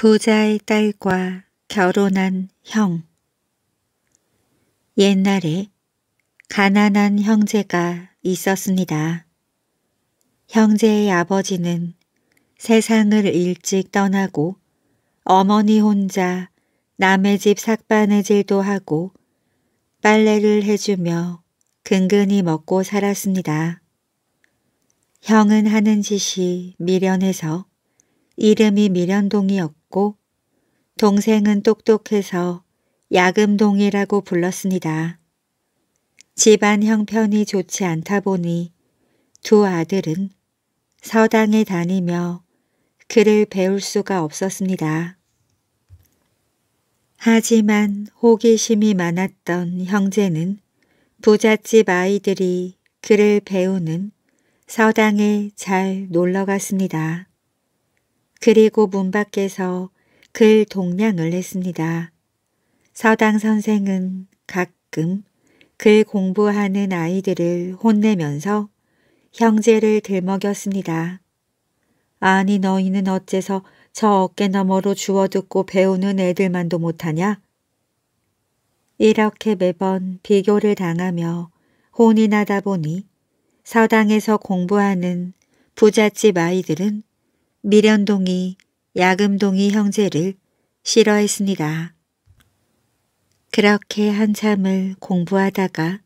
부자의 딸과 결혼한 형 옛날에 가난한 형제가 있었습니다. 형제의 아버지는 세상을 일찍 떠나고 어머니 혼자 남의 집 삭바느질도 하고 빨래를 해주며 근근히 먹고 살았습니다. 형은 하는 짓이 미련해서 이름이 미련동이었고 불렀고 동생은 똑똑해서 야금동이라고 불렀습니다. 집안 형편이 좋지 않다 보니 두 아들은 서당에 다니며 글을 배울 수가 없었습니다. 하지만 호기심이 많았던 형제는 부잣집 아이들이 글을 배우는 서당에 잘 놀러갔습니다. 그리고 문 밖에서 글동냥을 했습니다. 서당 선생은 가끔 글 공부하는 아이들을 혼내면서 형제를 들먹였습니다. 아니 너희는 어째서 저 어깨 너머로 주워듣고 배우는 애들만도 못하냐? 이렇게 매번 비교를 당하며 혼이 나다 보니 서당에서 공부하는 부잣집 아이들은 미련동이, 야금동이 형제를 싫어했습니다. 그렇게 한참을 공부하다가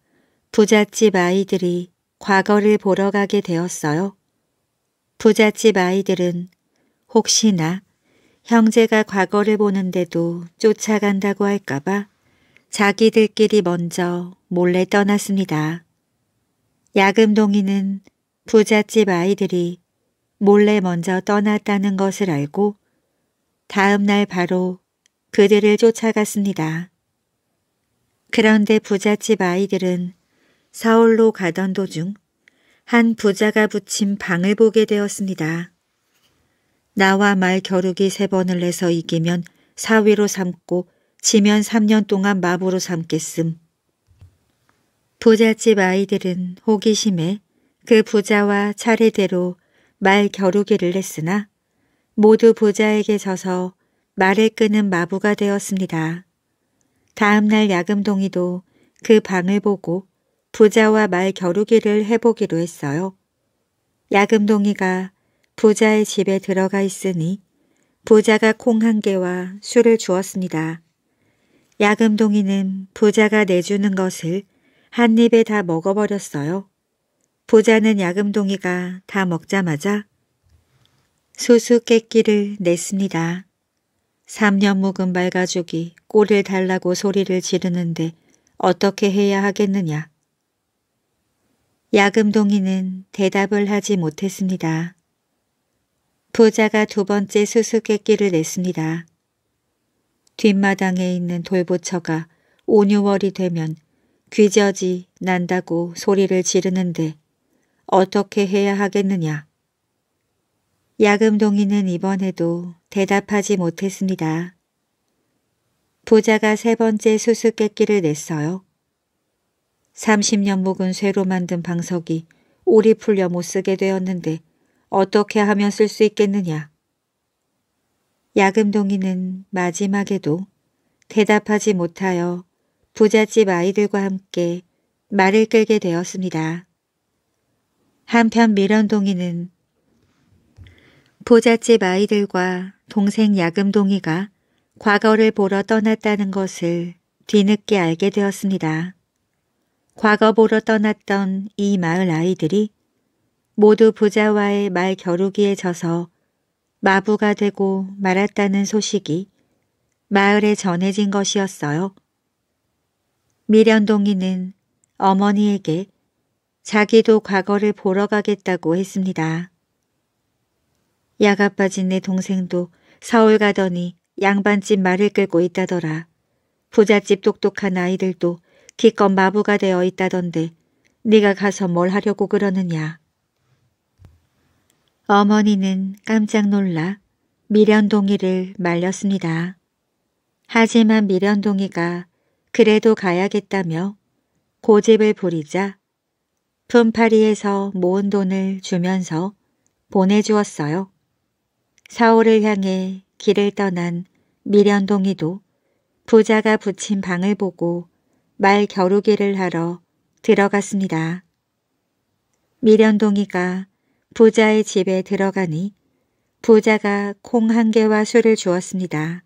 부잣집 아이들이 과거를 보러 가게 되었어요. 부잣집 아이들은 혹시나 형제가 과거를 보는데도 쫓아간다고 할까봐 자기들끼리 먼저 몰래 떠났습니다. 야금동이는 부잣집 아이들이 몰래 먼저 떠났다는 것을 알고 다음 날 바로 그들을 쫓아갔습니다. 그런데 부잣집 아이들은 서울로 가던 도중 한 부자가 붙인 방을 보게 되었습니다. 나와 말 겨루기 세 번을 내서 이기면 사위로 삼고 지면 3년 동안 마부로 삼겠음. 부잣집 아이들은 호기심에 그 부자와 차례대로 말 겨루기를 했으나 모두 부자에게 져서 말을 끄는 마부가 되었습니다. 다음날 야금동이도 그 방을 보고 부자와 말 겨루기를 해보기로 했어요. 야금동이가 부자의 집에 들어가 있으니 부자가 콩 한 개와 술을 주었습니다. 야금동이는 부자가 내주는 것을 한 입에 다 먹어버렸어요. 보자는 야금동이가 다 먹자마자 수수께끼를 냈습니다. 3년 묵은 말가죽이 꼴을 달라고 소리를 지르는데 어떻게 해야 하겠느냐. 야금동이는 대답을 하지 못했습니다. 부자가 두 번째 수수께끼를 냈습니다. 뒷마당에 있는 돌보처가 5, 6월이 되면 귀저지 난다고 소리를 지르는데 어떻게 해야 하겠느냐. 야금동이는 이번에도 대답하지 못했습니다. 부자가 세 번째 수수께끼를 냈어요. 30년 묵은 쇠로 만든 방석이 오리 풀려 못 쓰게 되었는데 어떻게 하면 쓸 수 있겠느냐. 야금동이는 마지막에도 대답하지 못하여 부잣집 아이들과 함께 말을 끌게 되었습니다. 한편 미련동이는 부잣집 아이들과 동생 야금동이가 과거를 보러 떠났다는 것을 뒤늦게 알게 되었습니다. 과거 보러 떠났던 이 마을 아이들이 모두 부자와의 말 겨루기에 져서 마부가 되고 말았다는 소식이 마을에 전해진 것이었어요. 미련동이는 어머니에게 자기도 과거를 보러 가겠다고 했습니다. 야가 빠진 내 동생도 서울 가더니 양반집 말을 끌고 있다더라. 부잣집 똑똑한 아이들도 기껏 마부가 되어 있다던데 네가 가서 뭘 하려고 그러느냐. 어머니는 깜짝 놀라 미련동이를 말렸습니다. 하지만 미련동이가 그래도 가야겠다며 고집을 부리자 품파리에서 모은 돈을 주면서 보내주었어요. 사울을 향해 길을 떠난 미련동이도 부자가 붙인 방을 보고 말 겨루기를 하러 들어갔습니다. 미련동이가 부자의 집에 들어가니 부자가 콩 한 개와 술을 주었습니다.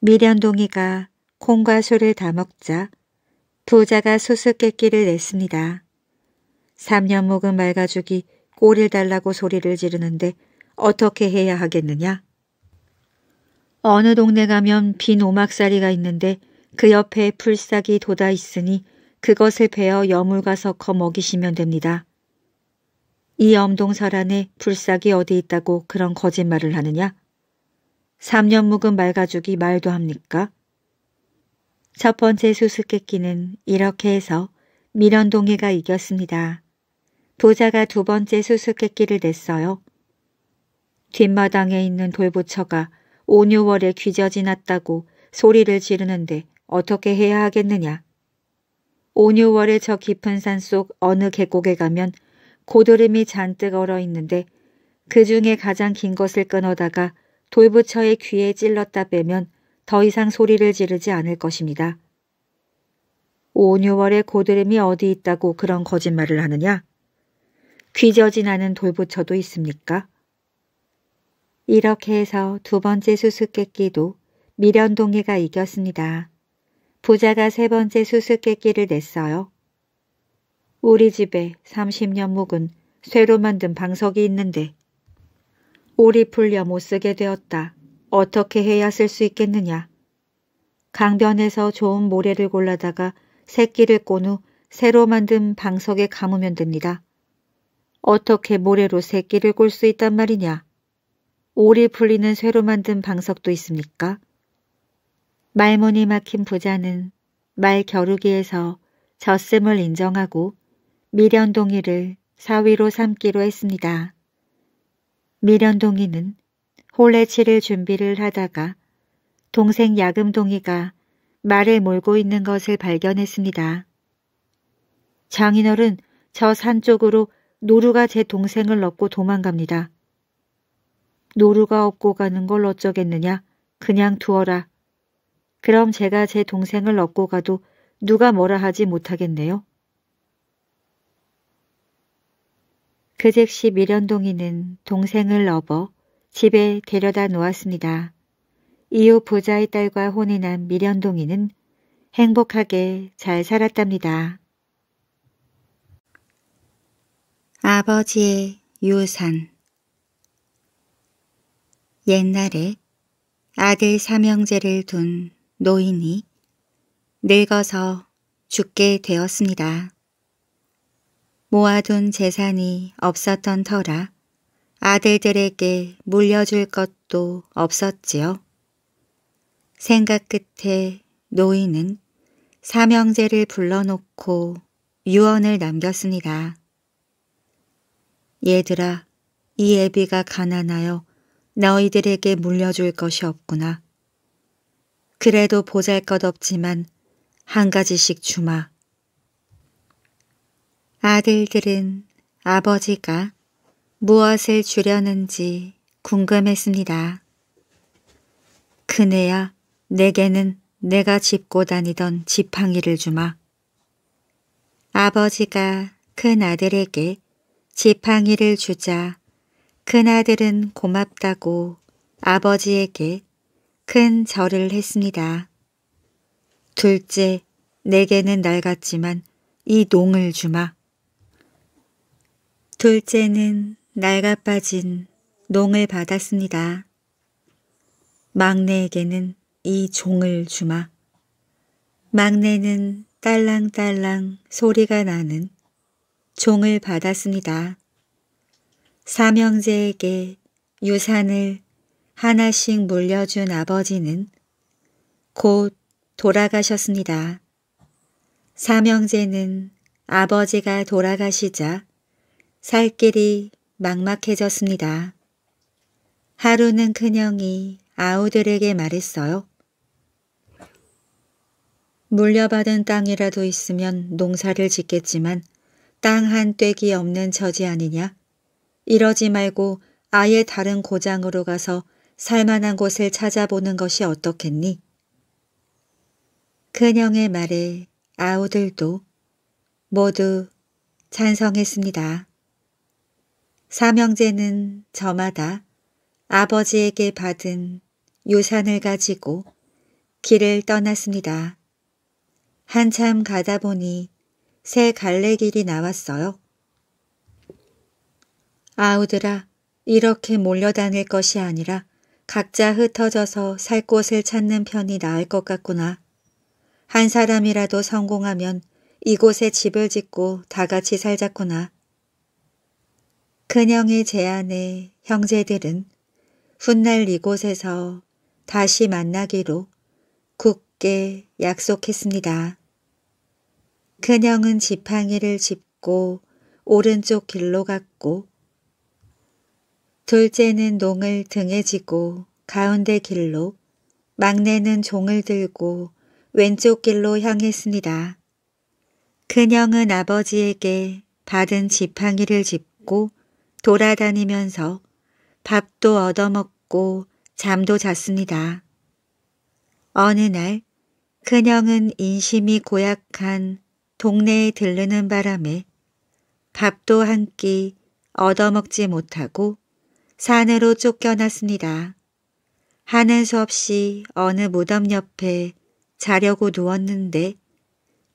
미련동이가 콩과 술을 다 먹자 부자가 수수께끼를 냈습니다. 3년 묵은 말가죽이 꼬리를 달라고 소리를 지르는데 어떻게 해야 하겠느냐? 어느 동네 가면 빈 오막살이가 있는데 그 옆에 풀싹이 돋아 있으니 그것에 베어 여물과 섞어 먹이시면 됩니다. 이 엄동설 안에 불싹이 어디 있다고 그런 거짓말을 하느냐? 3년 묵은 말가죽이 말도 합니까? 첫 번째 수수께끼는 이렇게 해서 미련동이가 이겼습니다. 도자가 두 번째 수수께끼를 냈어요. 뒷마당에 있는 돌부처가 오뉴월에 귀저지 났다고 소리를 지르는데 어떻게 해야 하겠느냐. 오뉴월의저 깊은 산 속 어느 계곡에 가면 고드름이 잔뜩 얼어 있는데 그 중에 가장 긴 것을 끊어다가 돌부처의 귀에 찔렀다 빼면 더 이상 소리를 지르지 않을 것입니다. 오뉴월의 고드름이 어디 있다고 그런 거짓말을 하느냐? 귀저지 나는 돌부처도 있습니까? 이렇게 해서 두 번째 수수께끼도 미련동이가 이겼습니다. 부자가 세 번째 수수께끼를 냈어요. 우리 집에 30년 묵은 쇠로 만든 방석이 있는데 오리 풀려 못 쓰게 되었다. 어떻게 해야 쓸 수 있겠느냐. 강변에서 좋은 모래를 골라다가 새끼를 꼰 후 새로 만든 방석에 감으면 됩니다. 어떻게 모래로 새끼를 꼴수 있단 말이냐. 오리 풀리는 쇠로 만든 방석도 있습니까? 말문이 막힌 부자는 말 겨루기에서 졌음을 인정하고 미련동이를 사위로 삼기로 했습니다. 미련동이는 홀레 치를 준비를 하다가 동생 야금동이가 말을 몰고 있는 것을 발견했습니다. 장인어른 저산 쪽으로 노루가 제 동생을 업고 도망갑니다. 노루가 업고 가는 걸 어쩌겠느냐? 그냥 두어라. 그럼 제가 제 동생을 업고 가도 누가 뭐라 하지 못하겠네요. 그 즉시 미련동이는 동생을 업어 집에 데려다 놓았습니다. 이후 부자의 딸과 혼인한 미련동이는 행복하게 잘 살았답니다. 아버지의 유산 옛날에 아들 삼형제를 둔 노인이 늙어서 죽게 되었습니다. 모아둔 재산이 없었던 터라 아들들에게 물려줄 것도 없었지요. 생각 끝에 노인은 삼형제를 불러놓고 유언을 남겼습니다. 얘들아 이 애비가 가난하여 너희들에게 물려줄 것이 없구나. 그래도 보잘것없지만 한 가지씩 주마. 아들들은 아버지가 무엇을 주려는지 궁금했습니다. 그네야 내게는 내가 짚고 다니던 지팡이를 주마. 아버지가 큰아들에게 지팡이를 주자 큰아들은 고맙다고 아버지에게 큰 절을 했습니다. 둘째, 내게는 낡았지만 이 농을 주마. 둘째는 낡아빠진 농을 받았습니다. 막내에게는 이 종을 주마. 막내는 딸랑딸랑 소리가 나는 종을 받았습니다. 사명제에게 유산을 하나씩 물려준 아버지는 곧 돌아가셨습니다. 사명제는 아버지가 돌아가시자 살 길이 막막해졌습니다. 하루는 큰형이 아우들에게 말했어요. 물려받은 땅이라도 있으면 농사를 짓겠지만 땅한 떼기 없는 처지 아니냐? 이러지 말고 아예 다른 고장으로 가서 살만한 곳을 찾아보는 것이 어떻겠니? 그녀의 말에 아우들도 모두 찬성했습니다. 사명제는 저마다 아버지에게 받은 유산을 가지고 길을 떠났습니다. 한참 가다 보니 새 갈래길이 나왔어요. 아우드라 이렇게 몰려다닐 것이 아니라 각자 흩어져서 살 곳을 찾는 편이 나을 것 같구나. 한 사람이라도 성공하면 이곳에 집을 짓고 다 같이 살자꾸나. 근영의 제안에 형제들은 훗날 이곳에서 다시 만나기로 굳게 약속했습니다. 큰형은 지팡이를 짚고 오른쪽 길로 갔고 둘째는 농을 등에 지고 가운데 길로 막내는 종을 들고 왼쪽 길로 향했습니다. 큰형은 아버지에게 받은 지팡이를 짚고 돌아다니면서 밥도 얻어먹고 잠도 잤습니다. 어느 날 큰형은 인심이 고약한 동네에 들르는 바람에 밥도 한 끼 얻어먹지 못하고 산으로 쫓겨났습니다. 하는 수 없이 어느 무덤 옆에 자려고 누웠는데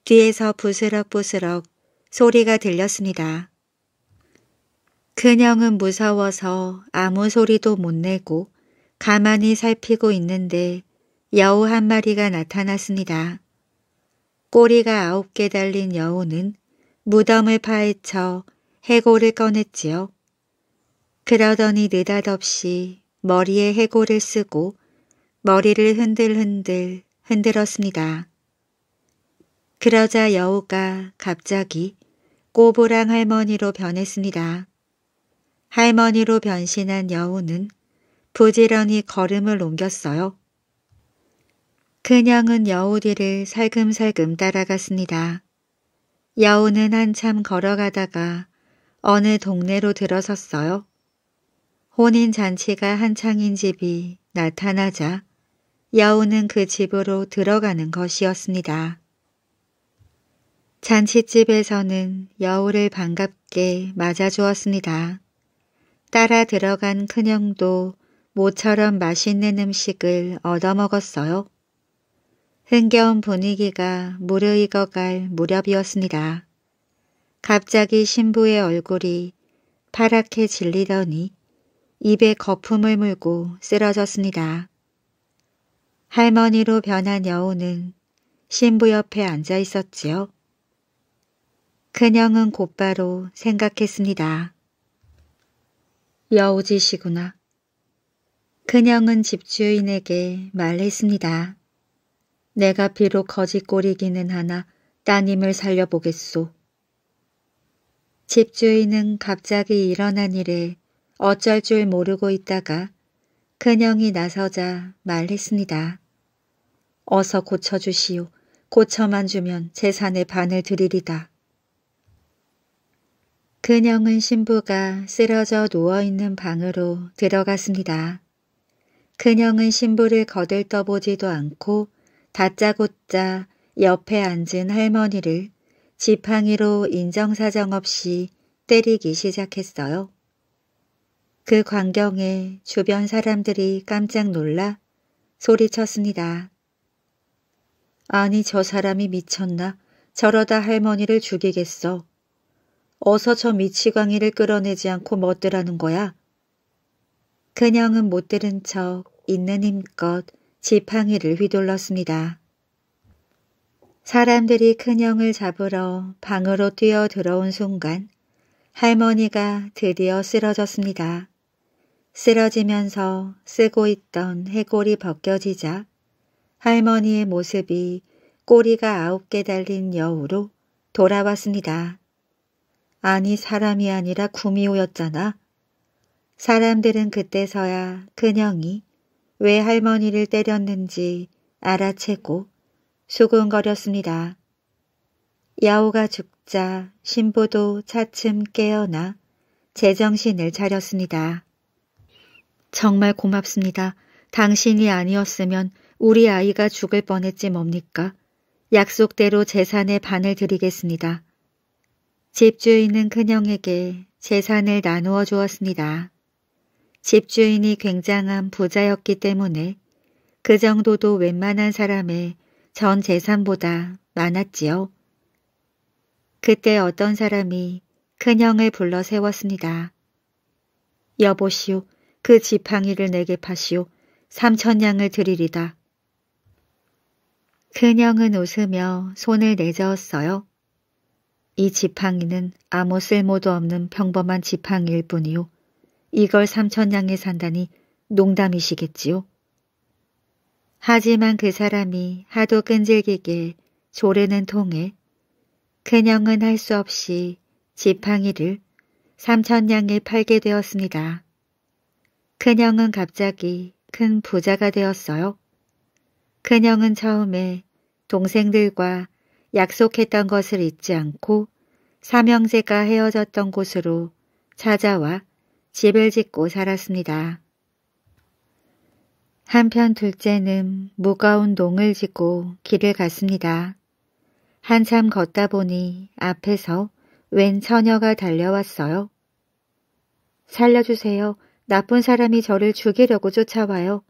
뒤에서 부스럭부스럭 소리가 들렸습니다. 그형은 무서워서 아무 소리도 못 내고 가만히 살피고 있는데 여우 한 마리가 나타났습니다. 꼬리가 아홉 개 달린 여우는 무덤을 파헤쳐 해골을 꺼냈지요. 그러더니 느닷없이 머리에 해골을 쓰고 머리를 흔들흔들 흔들었습니다. 그러자 여우가 갑자기 꼬부랑 할머니로 변했습니다. 할머니로 변신한 여우는 부지런히 걸음을 옮겼어요. 그냥은 여우디를 살금살금 따라갔습니다. 여우는 한참 걸어가다가 어느 동네로 들어섰어요. 혼인잔치가 한창인 집이 나타나자 여우는 그 집으로 들어가는 것이었습니다. 잔치집에서는 여우를 반갑게 맞아주었습니다. 따라 들어간 큰형도 모처럼 맛있는 음식을 얻어먹었어요. 흥겨운 분위기가 무르익어갈 무렵이었습니다. 갑자기 신부의 얼굴이 파랗게 질리더니 입에 거품을 물고 쓰러졌습니다. 할머니로 변한 여우는 신부 옆에 앉아 있었지요. 큰형은 곧바로 생각했습니다. 여우지시구나 큰형은 집주인에게 말했습니다. 내가 비록 거짓꼴이기는 하나 따님을 살려보겠소. 집주인은 갑자기 일어난 일에 어쩔 줄 모르고 있다가 큰형이 나서자 말했습니다. 어서 고쳐주시오. 고쳐만 주면 재산의 반을 드리리다. 큰형은 신부가 쓰러져 누워있는 방으로 들어갔습니다. 큰형은 신부를 거들떠보지도 않고 다짜고짜 옆에 앉은 할머니를 지팡이로 인정사정없이 때리기 시작했어요. 그 광경에 주변 사람들이 깜짝 놀라 소리쳤습니다. 아니 저 사람이 미쳤나? 저러다 할머니를 죽이겠어. 어서 저 미치광이를 끌어내지 않고 멋들하는 거야? 그냥은 못 들은 척 있는 힘껏 지팡이를 휘둘렀습니다. 사람들이 큰형을 잡으러 방으로 뛰어 들어온 순간 할머니가 드디어 쓰러졌습니다. 쓰러지면서 쓰고 있던 해골이 벗겨지자 할머니의 모습이 꼬리가 아홉 개 달린 여우로 돌아왔습니다. 아니 사람이 아니라 구미호였잖아. 사람들은 그때서야 큰형이 왜 할머니를 때렸는지 알아채고 수근거렸습니다 야호가 죽자 신부도 차츰 깨어나 제정신을 차렸습니다. 정말 고맙습니다. 당신이 아니었으면 우리 아이가 죽을 뻔했지 뭡니까? 약속대로 재산의 반을 드리겠습니다. 집주인은 큰형에게 재산을 나누어 주었습니다. 집주인이 굉장한 부자였기 때문에 그 정도도 웬만한 사람의 전 재산보다 많았지요. 그때 어떤 사람이 큰형을 불러 세웠습니다. 여보시오, 그 지팡이를 내게 파시오, 삼천냥을 드리리다. 큰형은 웃으며 손을 내저었어요. 이 지팡이는 아무 쓸모도 없는 평범한 지팡이일 뿐이오 이걸 삼천냥에 산다니 농담이시겠지요. 하지만 그 사람이 하도 끈질기게 조례는통해 큰형은 할 수 없이 지팡이를 삼천냥에 팔게 되었습니다. 큰형은 갑자기 큰 부자가 되었어요. 큰형은 처음에 동생들과 약속했던 것을 잊지 않고 삼형제가 헤어졌던 곳으로 찾아와 집을 짓고 살았습니다. 한편 둘째는 무거운 농을 짓고 길을 갔습니다. 한참 걷다 보니 앞에서 웬 처녀가 달려왔어요. 살려주세요. 나쁜 사람이 저를 죽이려고 쫓아와요.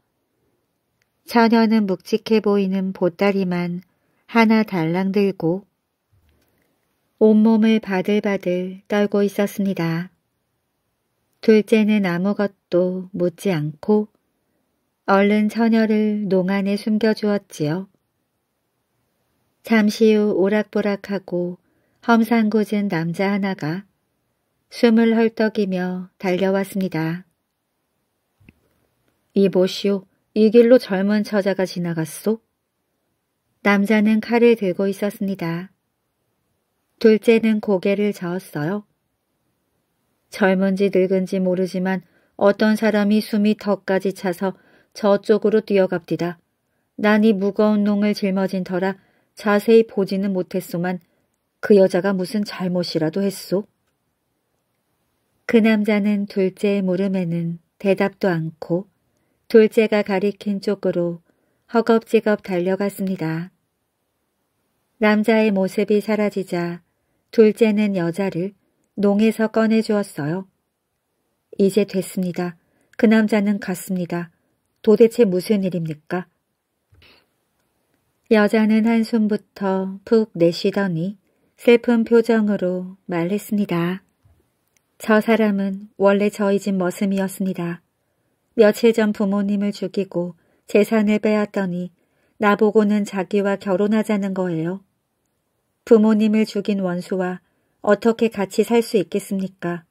처녀는 묵직해 보이는 보따리만 하나 달랑 들고 온몸을 바들바들 떨고 있었습니다. 둘째는 아무것도 묻지 않고 얼른 처녀를 농안에 숨겨주었지요. 잠시 후 오락보락하고 험상궂은 남자 하나가 숨을 헐떡이며 달려왔습니다. 이보시오, 이 길로 젊은 처자가 지나갔소? 남자는 칼을 들고 있었습니다. 둘째는 고개를 저었어요. 젊은지 늙은지 모르지만 어떤 사람이 숨이 턱까지 차서 저쪽으로 뛰어갑디다. 난 이 무거운 농을 짊어진 터라 자세히 보지는 못했소만 그 여자가 무슨 잘못이라도 했소. 그 남자는 둘째의 물음에는 대답도 않고 둘째가 가리킨 쪽으로 허겁지겁 달려갔습니다. 남자의 모습이 사라지자 둘째는 여자를 농에서 꺼내 주었어요. 이제 됐습니다. 그 남자는 갔습니다. 도대체 무슨 일입니까? 여자는 한숨부터 푹 내쉬더니 슬픈 표정으로 말했습니다. 저 사람은 원래 저희 집 머슴이었습니다. 며칠 전 부모님을 죽이고 재산을 빼앗더니 나보고는 자기와 결혼하자는 거예요. 부모님을 죽인 원수와 어떻게 같이 살 수 있겠습니까?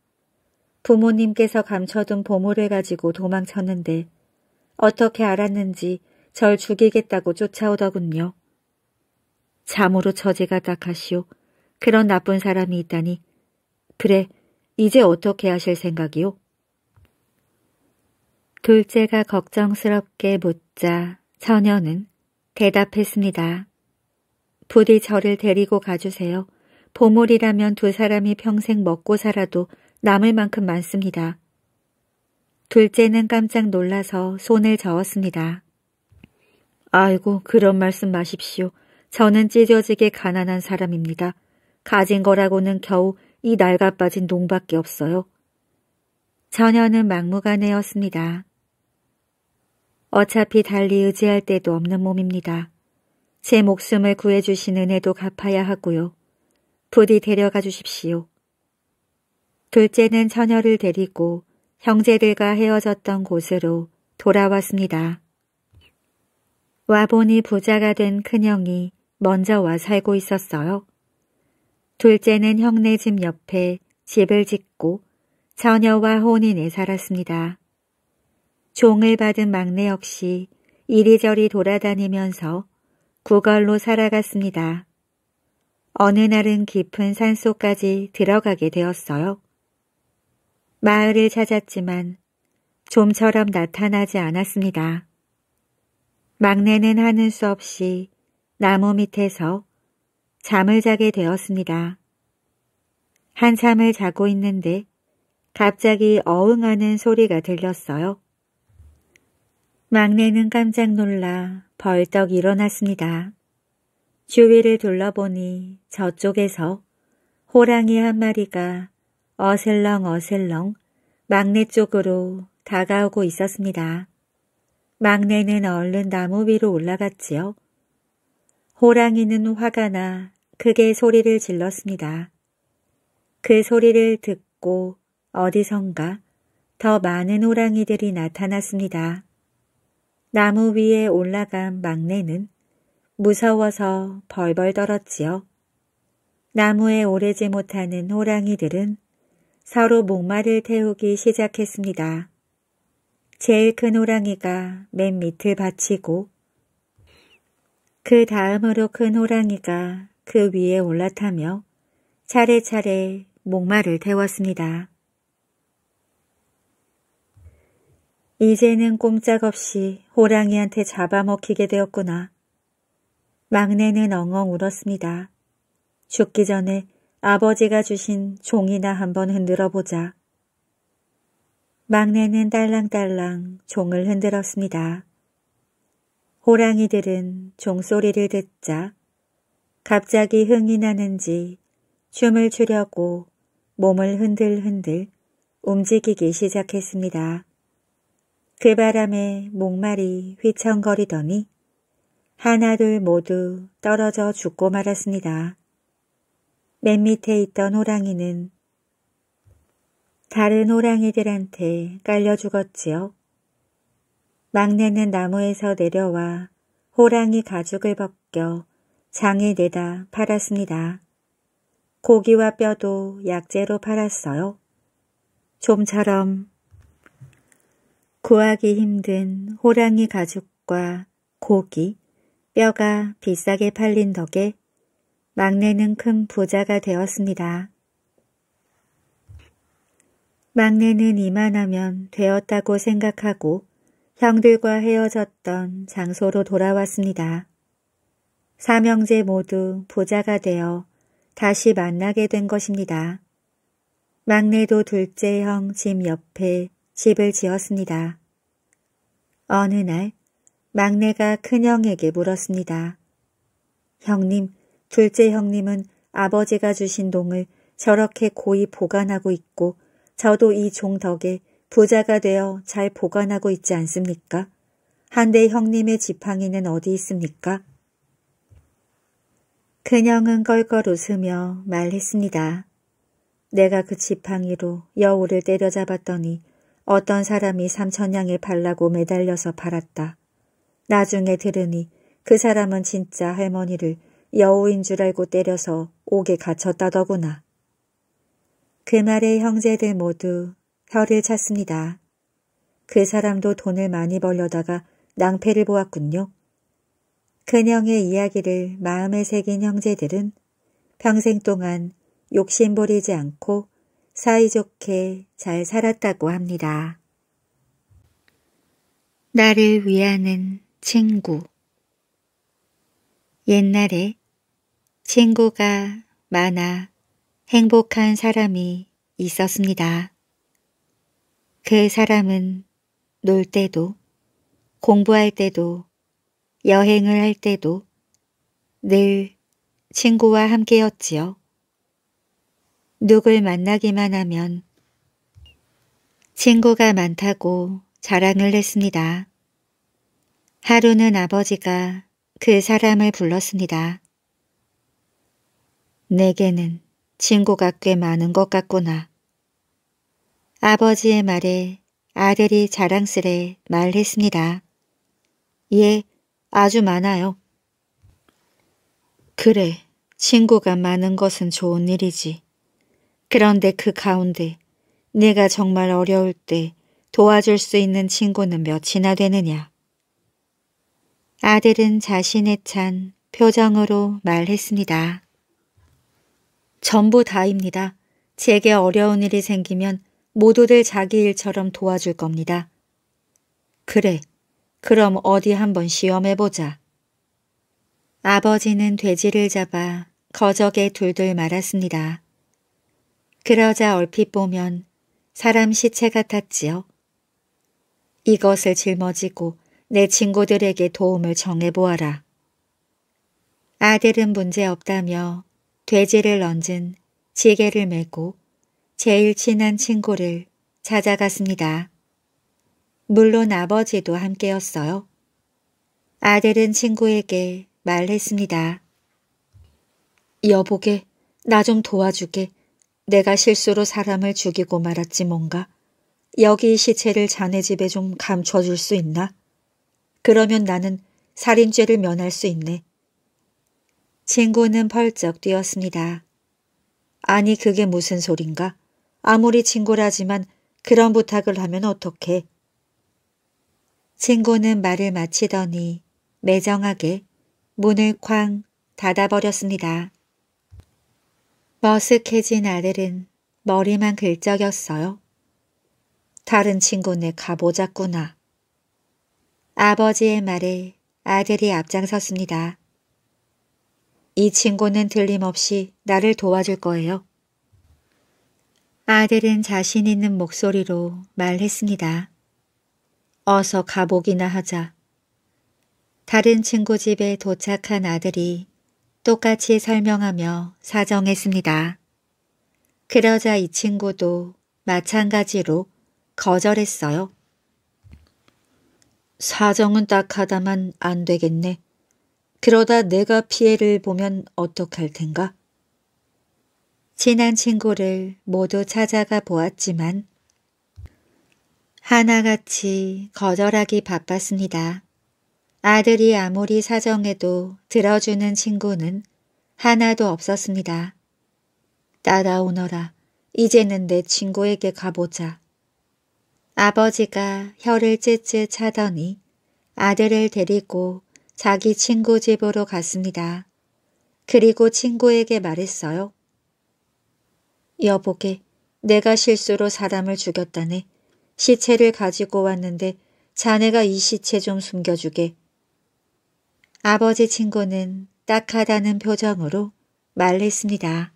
부모님께서 감춰둔 보물을 가지고 도망쳤는데 어떻게 알았는지 절 죽이겠다고 쫓아오더군요. 참으로 처지가딱하시오 그런 나쁜 사람이 있다니. 그래, 이제 어떻게 하실 생각이오? 둘째가 걱정스럽게 묻자 처녀는 대답했습니다. 부디 저를 데리고 가주세요. 보물이라면 두 사람이 평생 먹고 살아도 남을 만큼 많습니다. 둘째는 깜짝 놀라서 손을 저었습니다. 아이고 그런 말씀 마십시오. 저는 찢어지게 가난한 사람입니다. 가진 거라고는 겨우 이 낡아 빠진 농밖에 없어요. 전녀는 막무가내였습니다. 어차피 달리 의지할 데도 없는 몸입니다. 제 목숨을 구해주신 은혜도 갚아야 하고요. 부디 데려가 주십시오. 둘째는 처녀를 데리고 형제들과 헤어졌던 곳으로 돌아왔습니다. 와보니 부자가 된 큰형이 먼저 와 살고 있었어요. 둘째는 형네 집 옆에 집을 짓고 처녀와 혼인에 살았습니다. 종을 받은 막내 역시 이리저리 돌아다니면서 구걸로 살아갔습니다. 어느 날은 깊은 산속까지 들어가게 되었어요. 마을을 찾았지만 좀처럼 나타나지 않았습니다. 막내는 하는 수 없이 나무 밑에서 잠을 자게 되었습니다. 한참을 자고 있는데 갑자기 어흥하는 소리가 들렸어요. 막내는 깜짝 놀라 벌떡 일어났습니다. 주위를 둘러보니 저쪽에서 호랑이 한 마리가 어슬렁 어슬렁 막내 쪽으로 다가오고 있었습니다. 막내는 얼른 나무 위로 올라갔지요. 호랑이는 화가 나 크게 소리를 질렀습니다. 그 소리를 듣고 어디선가 더 많은 호랑이들이 나타났습니다. 나무 위에 올라간 막내는 무서워서 벌벌 떨었지요. 나무에 오르지 못하는 호랑이들은 서로 목마를 태우기 시작했습니다. 제일 큰 호랑이가 맨 밑을 받치고 그 다음으로 큰 호랑이가 그 위에 올라타며 차례차례 목마를 태웠습니다. 이제는 꼼짝없이 호랑이한테 잡아먹히게 되었구나. 막내는 엉엉 울었습니다. 죽기 전에 아버지가 주신 종이나 한번 흔들어 보자. 막내는 딸랑딸랑 종을 흔들었습니다. 호랑이들은 종소리를 듣자 갑자기 흥이 나는지 춤을 추려고 몸을 흔들흔들 움직이기 시작했습니다. 그 바람에 목말이 휘청거리더니 하나둘 모두 떨어져 죽고 말았습니다. 맨 밑에 있던 호랑이는 다른 호랑이들한테 깔려 죽었지요. 막내는 나무에서 내려와 호랑이 가죽을 벗겨 장에 내다 팔았습니다. 고기와 뼈도 약재로 팔았어요. 좀처럼 구하기 힘든 호랑이 가죽과 고기, 뼈가 비싸게 팔린 덕에 막내는 큰 부자가 되었습니다. 막내는 이만하면 되었다고 생각하고 형들과 헤어졌던 장소로 돌아왔습니다. 삼형제 모두 부자가 되어 다시 만나게 된 것입니다. 막내도 둘째 형 집 옆에 집을 지었습니다. 어느 날 막내가 큰형에게 물었습니다. 형님, 둘째 형님은 아버지가 주신 동을 저렇게 고이 보관하고 있고 저도 이 종 덕에 부자가 되어 잘 보관하고 있지 않습니까? 한데 형님의 지팡이는 어디 있습니까? 큰형은 껄껄 웃으며 말했습니다. 내가 그 지팡이로 여우를 때려잡았더니 어떤 사람이 삼천냥에 발라고 매달려서 팔았다. 나중에 들으니 그 사람은 진짜 할머니를 여우인 줄 알고 때려서 옥에 갇혔다더구나. 그 말에 형제들 모두 혀를 찼습니다. 그 사람도 돈을 많이 벌려다가 낭패를 보았군요. 그녀의 이야기를 마음에 새긴 형제들은 평생 동안 욕심 부리지 않고 사이좋게 잘 살았다고 합니다. 나를 위하는 친구 옛날에 친구가 많아 행복한 사람이 있었습니다. 그 사람은 놀 때도 공부할 때도 여행을 할 때도 늘 친구와 함께였지요. 누굴 만나기만 하면 친구가 많다고 자랑을 했습니다. 하루는 아버지가 그 사람을 불렀습니다. 내게는 친구가 꽤 많은 것 같구나. 아버지의 말에 아들이 자랑스레 말했습니다. 예, 아주 많아요. 그래, 친구가 많은 것은 좋은 일이지. 그런데 그 가운데 내가 정말 어려울 때 도와줄 수 있는 친구는 몇이나 되느냐. 아들은 자신의 찬 표정으로 말했습니다. 전부 다입니다. 제게 어려운 일이 생기면 모두들 자기 일처럼 도와줄 겁니다. 그래, 그럼 어디 한번 시험해보자. 아버지는 돼지를 잡아 거적에 둘둘 말았습니다. 그러자 얼핏 보면 사람 시체 같았지요. 이것을 짊어지고 내 친구들에게 도움을 정해보아라. 아들은 문제없다며 돼지를 얹은 지게를 메고 제일 친한 친구를 찾아갔습니다. 물론 아버지도 함께였어요. 아들은 친구에게 말했습니다. 여보게, 나 좀 도와주게. 내가 실수로 사람을 죽이고 말았지 뭔가. 여기 시체를 자네 집에 좀 감춰줄 수 있나? 그러면 나는 살인죄를 면할 수 있네. 친구는 펄쩍 뛰었습니다. 아니 그게 무슨 소린가? 아무리 친구라지만 그런 부탁을 하면 어떡해. 친구는 말을 마치더니 매정하게 문을 쾅 닫아버렸습니다. 머쓱해진 아들은 머리만 글적였어요 다른 친구네 가보자꾸나. 아버지의 말에 아들이 앞장섰습니다. 이 친구는 들림없이 나를 도와줄 거예요. 아들은 자신 있는 목소리로 말했습니다. 어서 가보기나 하자. 다른 친구 집에 도착한 아들이 똑같이 설명하며 사정했습니다. 그러자 이 친구도 마찬가지로 거절했어요. 사정은 딱하다만 안 되겠네. 그러다 내가 피해를 보면 어떡할 텐가? 친한 친구를 모두 찾아가 보았지만 하나같이 거절하기 바빴습니다. 아들이 아무리 사정해도 들어주는 친구는 하나도 없었습니다. 따라오너라. 이제는 내 친구에게 가보자. 아버지가 혀를 찢찢 차더니 아들을 데리고 자기 친구 집으로 갔습니다. 그리고 친구에게 말했어요. 여보게, 내가 실수로 사람을 죽였다네. 시체를 가지고 왔는데 자네가 이 시체 좀 숨겨주게. 아버지 친구는 딱하다는 표정으로 말했습니다.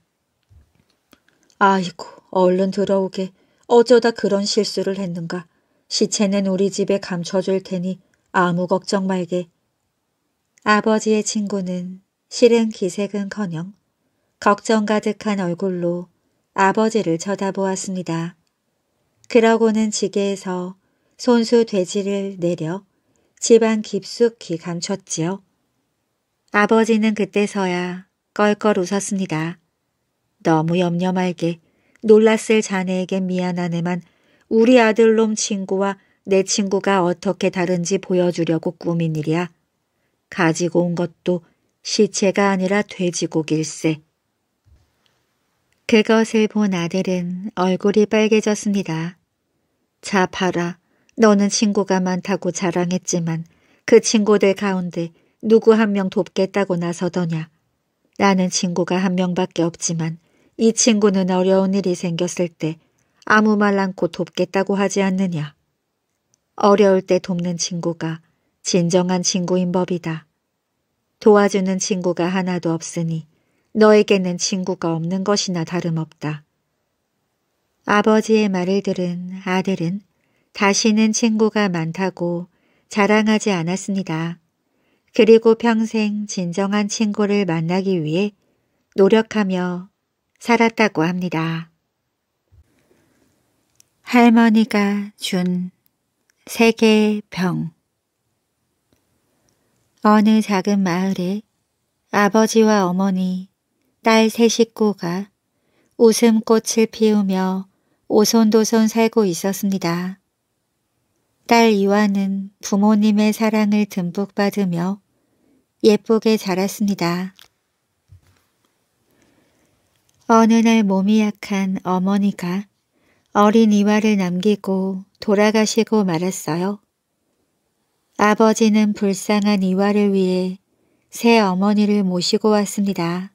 아이고, 얼른 들어오게. 어쩌다 그런 실수를 했는가. 시체는 우리 집에 감춰줄 테니 아무 걱정 말게. 아버지의 친구는 실은 기색은커녕 걱정 가득한 얼굴로 아버지를 쳐다보았습니다. 그러고는 지게에서 손수 돼지를 내려 집안 깊숙이 감췄지요. 아버지는 그때서야 껄껄 웃었습니다. 너무 염려 말게. 놀랐을 자네에겐 미안하네만 우리 아들놈 친구와 내 친구가 어떻게 다른지 보여주려고 꾸민 일이야. 가지고 온 것도 시체가 아니라 돼지고기일세 그것을 본 아들은 얼굴이 빨개졌습니다. 자 봐라. 너는 친구가 많다고 자랑했지만 그 친구들 가운데 누구 한 명 돕겠다고 나서더냐. 나는 친구가 한 명밖에 없지만 이 친구는 어려운 일이 생겼을 때 아무 말 않고 돕겠다고 하지 않느냐. 어려울 때 돕는 친구가 진정한 친구인 법이다. 도와주는 친구가 하나도 없으니 너에게는 친구가 없는 것이나 다름없다. 아버지의 말을 들은 아들은 다시는 친구가 많다고 자랑하지 않았습니다. 그리고 평생 진정한 친구를 만나기 위해 노력하며 살았다고 합니다. 할머니가 준 세계의 병 어느 작은 마을에 아버지와 어머니, 딸 세 식구가 웃음꽃을 피우며 오손도손 살고 있었습니다. 딸이완은 부모님의 사랑을 듬뿍 받으며 예쁘게 자랐습니다. 어느 날 몸이 약한 어머니가 어린 이화를 남기고 돌아가시고 말았어요. 아버지는 불쌍한 이화를 위해 새 어머니를 모시고 왔습니다.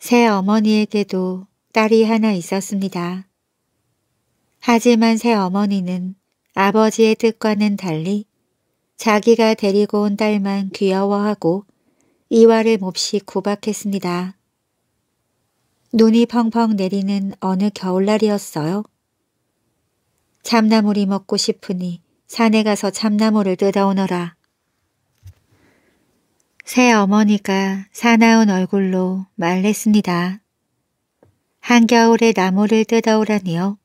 새 어머니에게도 딸이 하나 있었습니다. 하지만 새 어머니는 아버지의 뜻과는 달리 자기가 데리고 온 딸만 귀여워하고 이화를 몹시 구박했습니다. 눈이 펑펑 내리는 어느 겨울날이었어요. 참나물이 먹고 싶으니 산에 가서 참나물을 뜯어오너라. 새 어머니가 사나운 얼굴로 말했습니다. 한겨울에 나무를 뜯어오라니요.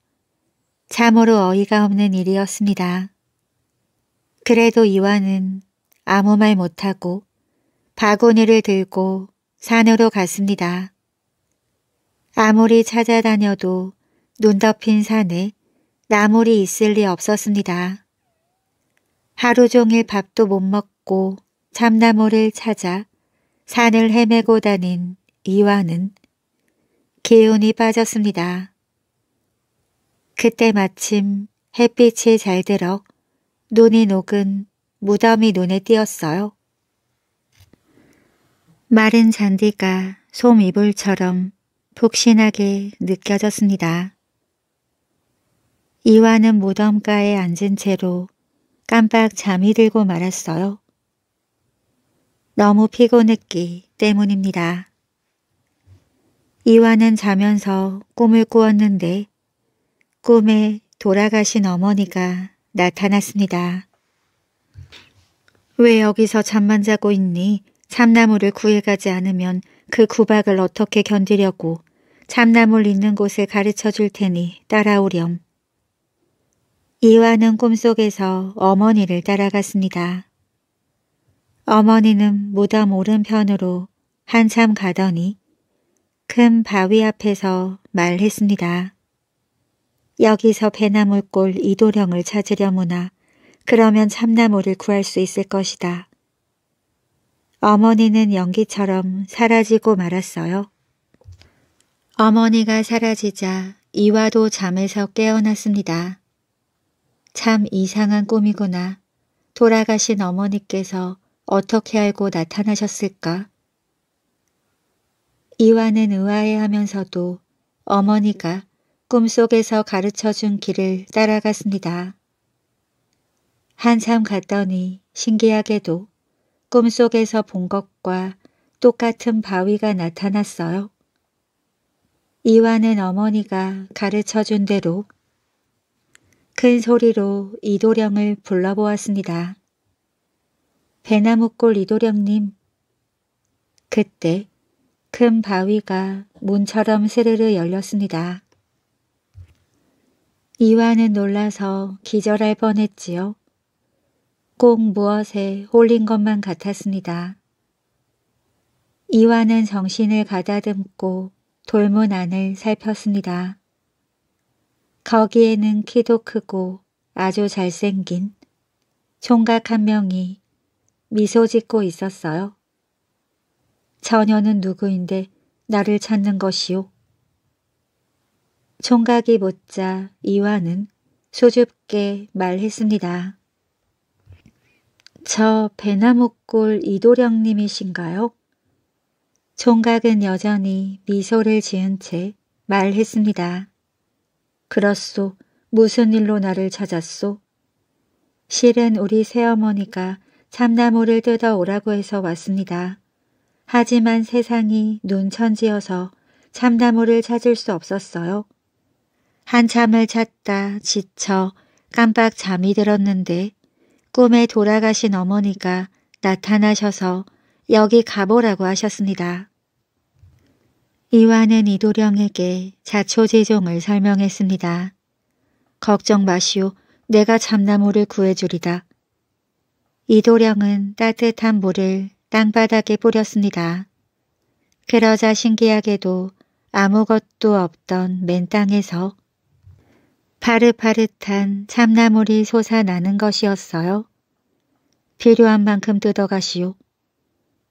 참으로 어이가 없는 일이었습니다. 그래도 이와는 아무 말 못하고 바구니를 들고 산으로 갔습니다. 아무리 찾아다녀도 눈 덮인 산에 나물이 있을 리 없었습니다. 하루 종일 밥도 못 먹고 참나물을 찾아 산을 헤매고 다닌 이와는 기운이 빠졌습니다. 그때 마침 햇빛이 잘 들어 눈이 녹은 무덤이 눈에 띄었어요. 마른 잔디가 솜이불처럼 폭신하게 느껴졌습니다. 이화는 무덤가에 앉은 채로 깜빡 잠이 들고 말았어요. 너무 피곤했기 때문입니다. 이화는 자면서 꿈을 꾸었는데 꿈에 돌아가신 어머니가 나타났습니다. 왜 여기서 잠만 자고 있니? 참나무를 구해가지 않으면 그 구박을 어떻게 견디려고 참나물 있는 곳에 가르쳐 줄 테니 따라오렴. 이와는 꿈속에서 어머니를 따라갔습니다. 어머니는 무덤 오른편으로 한참 가더니 큰 바위 앞에서 말했습니다. 여기서 배나물골 이도령을 찾으려무나 그러면 참나물을 구할 수 있을 것이다. 어머니는 연기처럼 사라지고 말았어요. 어머니가 사라지자 이와도 잠에서 깨어났습니다. 참 이상한 꿈이구나. 돌아가신 어머니께서 어떻게 알고 나타나셨을까? 이와는 의아해하면서도 어머니가 꿈속에서 가르쳐준 길을 따라갔습니다. 한참 갔더니 신기하게도 꿈속에서 본 것과 똑같은 바위가 나타났어요. 이와는 어머니가 가르쳐준 대로 큰 소리로 이도령을 불러보았습니다. 배나무골 이도령님. 그때 큰 바위가 문처럼 스르르 열렸습니다. 이와는 놀라서 기절할 뻔했지요. 꼭 무엇에 홀린 것만 같았습니다. 이와는 정신을 가다듬고 돌문 안을 살폈습니다. 거기에는 키도 크고 아주 잘생긴 총각 한 명이 미소 짓고 있었어요. 처녀는 누구인데 나를 찾는 것이오 총각이 묻자 이화는 수줍게 말했습니다. 저 배나무골 이도령님이신가요? 총각은 여전히 미소를 지은 채 말했습니다. 그렇소. 무슨 일로 나를 찾았소? 실은 우리 새어머니가 참나무를 뜯어 오라고 해서 왔습니다. 하지만 세상이 눈천지여서 참나무를 찾을 수 없었어요. 한참을 찾다 지쳐 깜빡 잠이 들었는데 꿈에 돌아가신 어머니가 나타나셔서 여기 가보라고 하셨습니다. 이완는 이도령에게 자초재종을 설명했습니다. 걱정 마시오. 내가 잠나무를 구해주리다. 이도령은 따뜻한 물을 땅바닥에 뿌렸습니다. 그러자 신기하게도 아무것도 없던 맨 땅에서 파릇파릇한 참나물이 솟아나는 것이었어요. 필요한 만큼 뜯어가시오.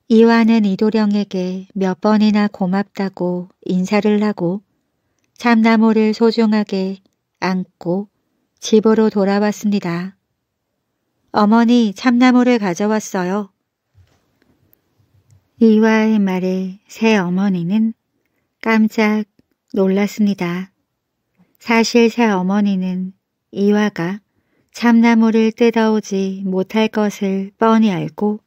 이화는 이도령에게 몇 번이나 고맙다고 인사를 하고 참나무를 소중하게 안고 집으로 돌아왔습니다. 어머니 참나무를 가져왔어요. 이화의 말에 새 어머니는 깜짝 놀랐습니다. 사실 새 어머니는 이화가 참나무를 뜯어오지 못할 것을 뻔히 알고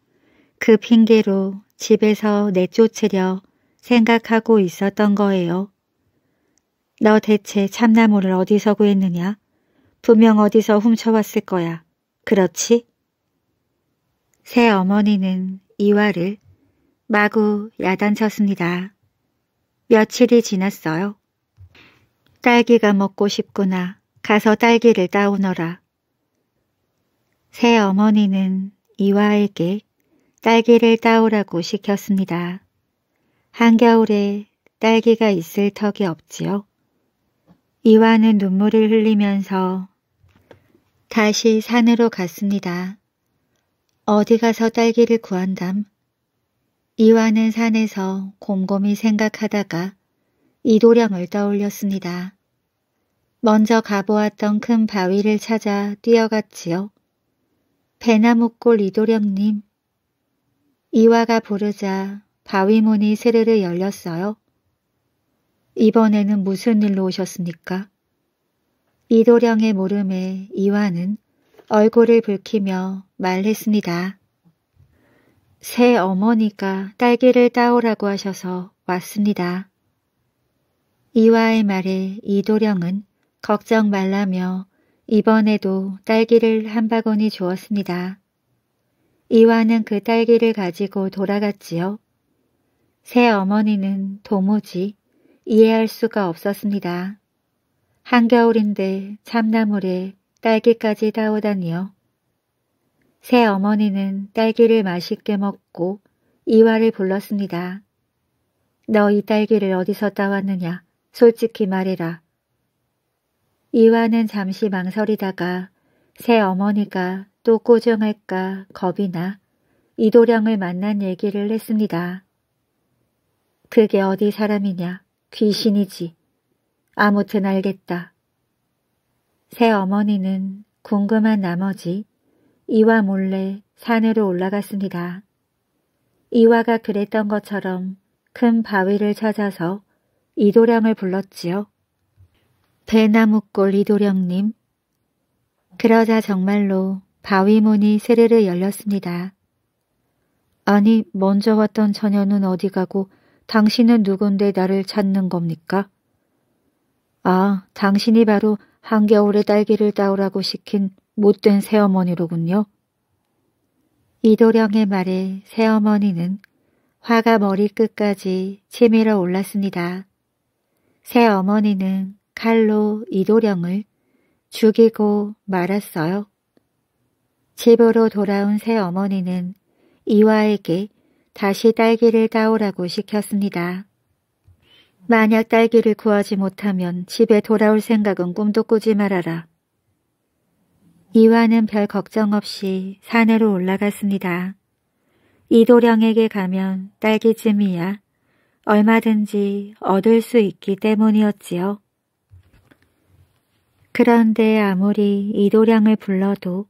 그 핑계로 집에서 내쫓으려 생각하고 있었던 거예요. 너 대체 참나무를 어디서 구했느냐? 분명 어디서 훔쳐왔을 거야. 그렇지? 새 어머니는 이화를 마구 야단쳤습니다. 며칠이 지났어요. 딸기가 먹고 싶구나. 가서 딸기를 따오너라. 새 어머니는 이화에게 딸기를 따오라고 시켰습니다. 한겨울에 딸기가 있을 턱이 없지요. 이와는 눈물을 흘리면서 다시 산으로 갔습니다. 어디 가서 딸기를 구한담? 이와는 산에서 곰곰이 생각하다가 이도령을 떠올렸습니다. 먼저 가보았던 큰 바위를 찾아 뛰어갔지요. 배나무골 이도령님, 이화가 부르자 바위문이 세르르 열렸어요. 이번에는 무슨 일로 오셨습니까? 이도령의 물음에 이화는 얼굴을 붉히며 말했습니다. 새 어머니가 딸기를 따오라고 하셔서 왔습니다. 이화의 말에 이도령은 걱정 말라며 이번에도 딸기를 한 바구니 주었습니다. 이와는 그 딸기를 가지고 돌아갔지요. 새 어머니는 도무지 이해할 수가 없었습니다. 한겨울인데 참나물에 딸기까지 따오다니요. 새 어머니는 딸기를 맛있게 먹고 이화를 불렀습니다. 너 이 딸기를 어디서 따왔느냐? 솔직히 말해라. 이화는 잠시 망설이다가 새 어머니가 또 꼬정할까 겁이 나 이도령을 만난 얘기를 했습니다. 그게 어디 사람이냐 귀신이지 아무튼 알겠다. 새 어머니는 궁금한 나머지 이와 몰래 산으로 올라갔습니다. 이와가 그랬던 것처럼 큰 바위를 찾아서 이도령을 불렀지요. 배나무골 이도령님. 그러자 정말로 바위문이 세례를 열렸습니다. 아니, 먼저 왔던 처녀는 어디 가고 당신은 누군데 나를 찾는 겁니까? 아, 당신이 바로 한겨울에 딸기를 따오라고 시킨 못된 새어머니로군요. 이도령의 말에 새어머니는 화가 머리끝까지 치밀어 올랐습니다. 새어머니는 칼로 이도령을 죽이고 말았어요. 집으로 돌아온 새 어머니는 이화에게 다시 딸기를 따오라고 시켰습니다. 만약 딸기를 구하지 못하면 집에 돌아올 생각은 꿈도 꾸지 말아라. 이화는 별 걱정 없이 산으로 올라갔습니다. 이도령에게 가면 딸기쯤이야 얼마든지 얻을 수 있기 때문이었지요. 그런데 아무리 이도령을 불러도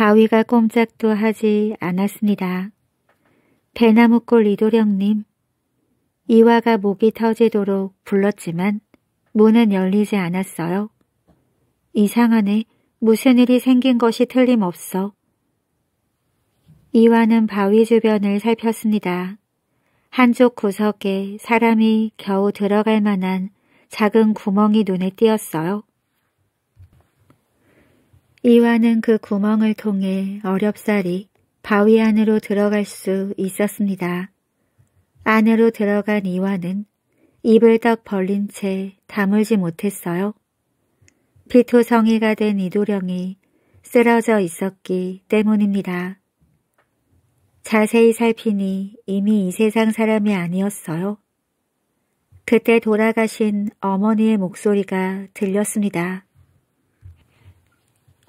바위가 꼼짝도 하지 않았습니다. 배나무골 이도령님, 이화가 목이 터지도록 불렀지만 문은 열리지 않았어요. 이상하네. 무슨 일이 생긴 것이 틀림없어. 이화는 바위 주변을 살폈습니다. 한쪽 구석에 사람이 겨우 들어갈 만한 작은 구멍이 눈에 띄었어요. 이와는 그 구멍을 통해 어렵사리 바위 안으로 들어갈 수 있었습니다. 안으로 들어간 이와는 입을 떡 벌린 채 다물지 못했어요. 피토성이가 된 이도령이 쓰러져 있었기 때문입니다. 자세히 살피니 이미 이 세상 사람이 아니었어요. 그때 돌아가신 어머니의 목소리가 들렸습니다.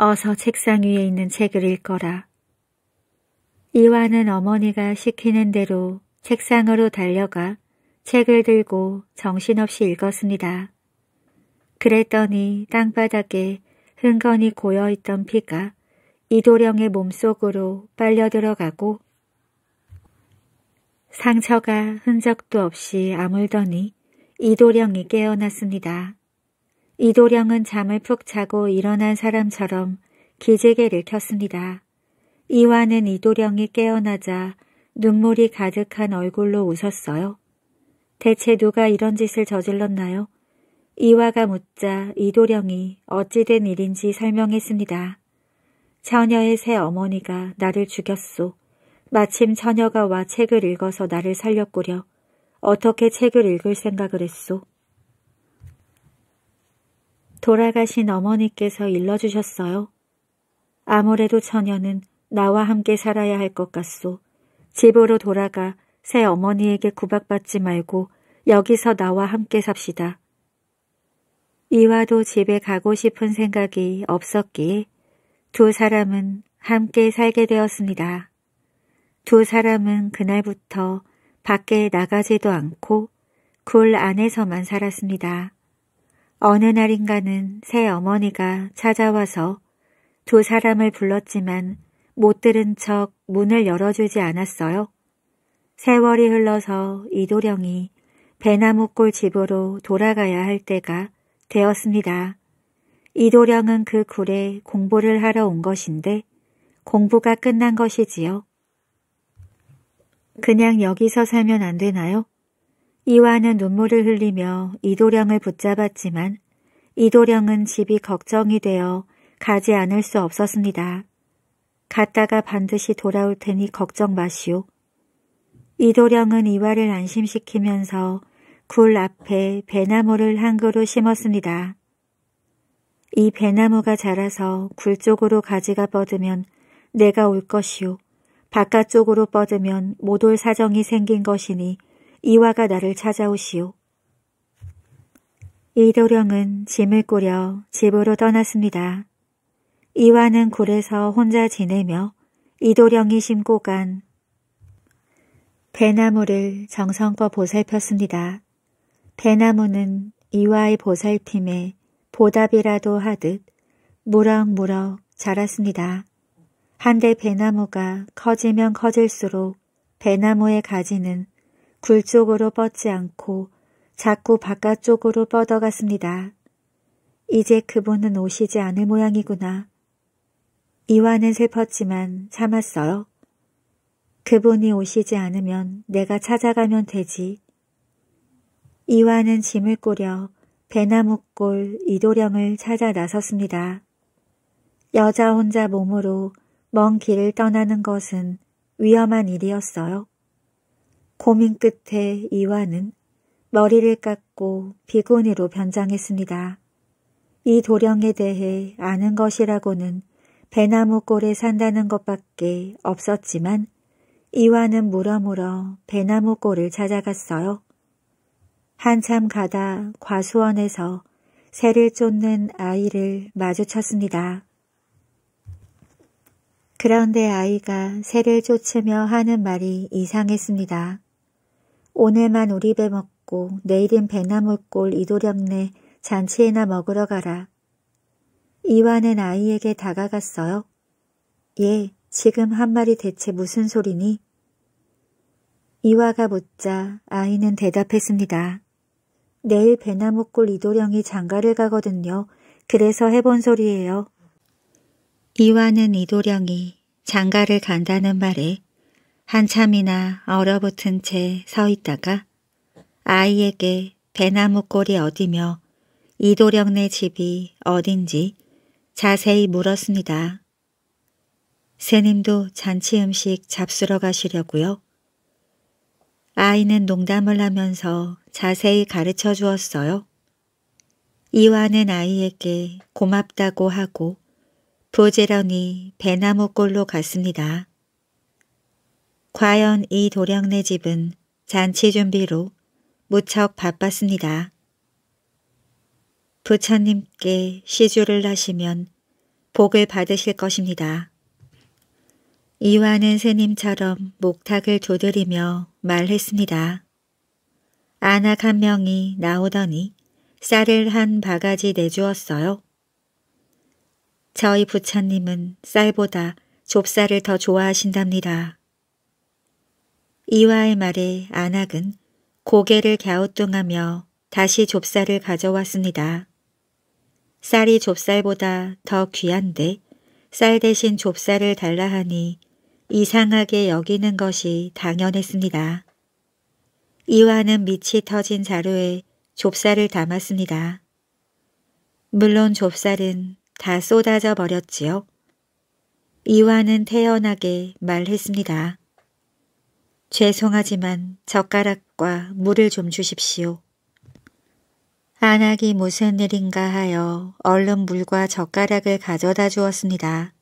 어서 책상 위에 있는 책을 읽거라. 이화는 어머니가 시키는 대로 책상으로 달려가 책을 들고 정신없이 읽었습니다. 그랬더니 땅바닥에 흥건히 고여있던 피가 이도령의 몸속으로 빨려 들어가고 상처가 흔적도 없이 아물더니 이도령이 깨어났습니다. 이도령은 잠을 푹 자고 일어난 사람처럼 기지개를 켰습니다. 이화는 이도령이 깨어나자 눈물이 가득한 얼굴로 웃었어요. 대체 누가 이런 짓을 저질렀나요? 이화가 묻자 이도령이 어찌된 일인지 설명했습니다. 처녀의 새 어머니가 나를 죽였소. 마침 처녀가 와 책을 읽어서 나를 살렸구려. 어떻게 책을 읽을 생각을 했소. 돌아가신 어머니께서 일러주셨어요. 아무래도 처녀는 나와 함께 살아야 할 것 같소. 집으로 돌아가 새 어머니에게 구박받지 말고 여기서 나와 함께 삽시다. 이와도 집에 가고 싶은 생각이 없었기에 두 사람은 함께 살게 되었습니다. 두 사람은 그날부터 밖에 나가지도 않고 굴 안에서만 살았습니다. 어느 날인가는 새 어머니가 찾아와서 두 사람을 불렀지만 못 들은 척 문을 열어주지 않았어요. 세월이 흘러서 이도령이 배나무골 집으로 돌아가야 할 때가 되었습니다. 이도령은 그 굴에 공부를 하러 온 것인데 공부가 끝난 것이지요. 그냥 여기서 살면 안 되나요? 이화는 눈물을 흘리며 이도령을 붙잡았지만 이도령은 집이 걱정이 되어 가지 않을 수 없었습니다. 갔다가 반드시 돌아올 테니 걱정 마시오. 이도령은 이화를 안심시키면서 굴 앞에 배나무를 한 그루 심었습니다. 이 배나무가 자라서 굴 쪽으로 가지가 뻗으면 내가 올 것이오. 바깥쪽으로 뻗으면 못 올 사정이 생긴 것이니 이화가 나를 찾아오시오. 이도령은 짐을 꾸려 집으로 떠났습니다. 이화는 굴에서 혼자 지내며 이도령이 심고 간 배나무를 정성껏 보살폈습니다. 배나무는 이화의 보살핌에 보답이라도 하듯 무럭무럭 자랐습니다. 한데 배나무가 커지면 커질수록 배나무의 가지는 굴쪽으로 뻗지 않고 자꾸 바깥쪽으로 뻗어갔습니다. 이제 그분은 오시지 않을 모양이구나. 이화는 슬펐지만 참았어요. 그분이 오시지 않으면 내가 찾아가면 되지. 이화는 짐을 꾸려 배나무골 이도령을 찾아 나섰습니다. 여자 혼자 몸으로 먼 길을 떠나는 것은 위험한 일이었어요. 고민 끝에 이화는 머리를 깎고 비구니로 변장했습니다. 이 도령에 대해 아는 것이라고는 배나무골에 산다는 것밖에 없었지만 이화는 물어물어 배나무골을 찾아갔어요. 한참 가다 과수원에서 새를 쫓는 아이를 마주쳤습니다. 그런데 아이가 새를 쫓으며 하는 말이 이상했습니다. 오늘만 우리 배 먹고 내일은 배나물골 이도렵네 잔치에나 먹으러 가라. 이완은 아이에게 다가갔어요. 예, 지금 한 말이 대체 무슨 소리니? 이화가 묻자 아이는 대답했습니다. 내일 배나무골 이도령이 장가를 가거든요. 그래서 해본 소리예요. 이화는 이도령이 장가를 간다는 말에 한참이나 얼어붙은 채 서 있다가 아이에게 배나무 꼬이 어디며 이도령네 집이 어딘지 자세히 물었습니다. 스님도 잔치 음식 잡수러 가시려고요. 아이는 농담을 하면서 자세히 가르쳐 주었어요. 이와는 아이에게 고맙다고 하고 부지런히 배나무 꼴로 갔습니다. 과연 이 도령네 집은 잔치 준비로 무척 바빴습니다. 부처님께 시주를 하시면 복을 받으실 것입니다. 이와는 스님처럼 목탁을 두드리며 말했습니다. 아낙 한 명이 나오더니 쌀을 한 바가지 내주었어요. 저희 부처님은 쌀보다 좁쌀을 더 좋아하신답니다. 이와의 말에 안악은 고개를 갸우뚱하며 다시 좁쌀을 가져왔습니다. 쌀이 좁쌀보다 더 귀한데 쌀 대신 좁쌀을 달라 하니 이상하게 여기는 것이 당연했습니다. 이와는 밑이 터진 자루에 좁쌀을 담았습니다. 물론 좁쌀은 다 쏟아져 버렸지요. 이와는 태연하게 말했습니다. 죄송하지만 젓가락과 물을 좀 주십시오. 안악이 무슨 일인가 하여 얼른 물과 젓가락을 가져다 주었습니다.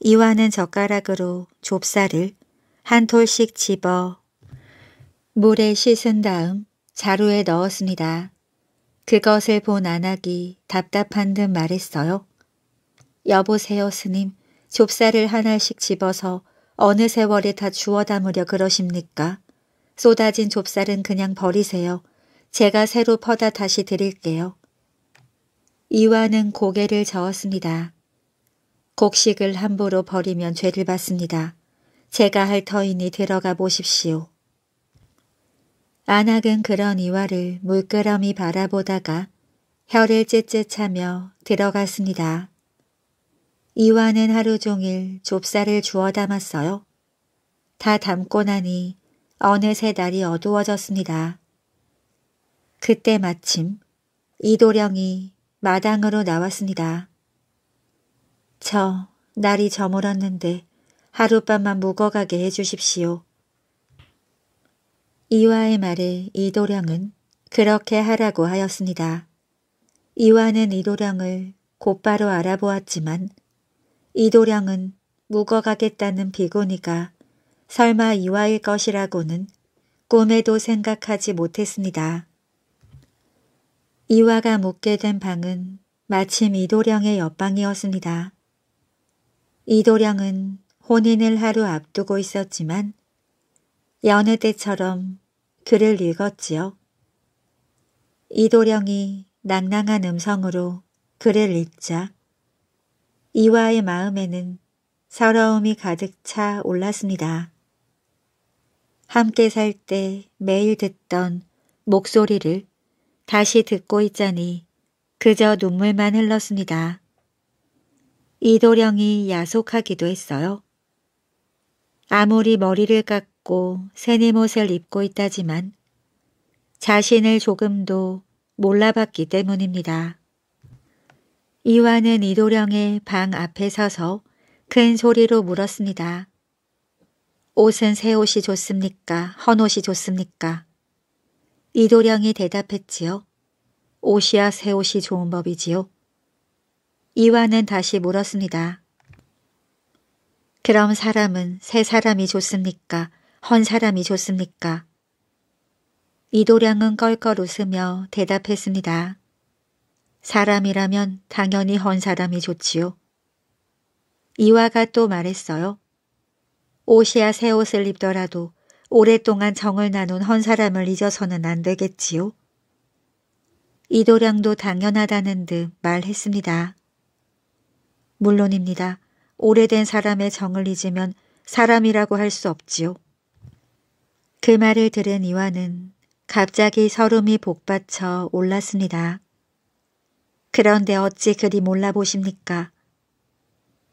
이와는 젓가락으로 좁쌀을 한 톨씩 집어 물에 씻은 다음 자루에 넣었습니다. 그것을 본 안악이 답답한 듯 말했어요. 여보세요 스님, 좁쌀을 하나씩 집어서 어느 세월에 다 주워 담으려 그러십니까? 쏟아진 좁쌀은 그냥 버리세요. 제가 새로 퍼다 다시 드릴게요. 이화는 고개를 저었습니다. 곡식을 함부로 버리면 죄를 받습니다. 제가 할 터이니 들어가 보십시오. 안악은 그런 이화를 물끄러미 바라보다가 혀를 쯧쯧 차며 들어갔습니다. 이와는 하루 종일 좁쌀을 주워 담았어요. 다 담고 나니 어느새 날이 어두워졌습니다. 그때 마침 이도령이 마당으로 나왔습니다. 저 날이 저물었는데 하룻밤만 묵어가게 해주십시오. 이와의 말에 이도령은 그렇게 하라고 하였습니다. 이와는 이도령을 곧바로 알아보았지만 이도령은 묵어가겠다는 비고니가 설마 이와일 것이라고는 꿈에도 생각하지 못했습니다. 이화가 묵게 된 방은 마침 이도령의 옆방이었습니다. 이도령은 혼인을 하루 앞두고 있었지만 연애 때처럼 글을 읽었지요. 이도령이 낭낭한 음성으로 글을 읽자 이와의 마음에는 서러움이 가득 차 올랐습니다. 함께 살 때 매일 듣던 목소리를 다시 듣고 있자니 그저 눈물만 흘렀습니다. 이도령이 야속하기도 했어요. 아무리 머리를 깎고 새님 옷을 입고 있다지만 자신을 조금도 몰라봤기 때문입니다. 이화는 이도령의 방 앞에 서서 큰 소리로 물었습니다. 옷은 새 옷이 좋습니까? 헌 옷이 좋습니까? 이도령이 대답했지요. 옷이야 새 옷이 좋은 법이지요. 이화는 다시 물었습니다. 그럼 사람은 새 사람이 좋습니까? 헌 사람이 좋습니까? 이도량은 껄껄 웃으며 대답했습니다. 사람이라면 당연히 헌사람이 좋지요. 이화가 또 말했어요. 옷이야 새 옷을 입더라도 오랫동안 정을 나눈 헌사람을 잊어서는 안 되겠지요. 이도량도 당연하다는 듯 말했습니다. 물론입니다. 오래된 사람의 정을 잊으면 사람이라고 할 수 없지요. 그 말을 들은 이화는 갑자기 서름이 복받쳐 올랐습니다. 그런데 어찌 그리 몰라보십니까?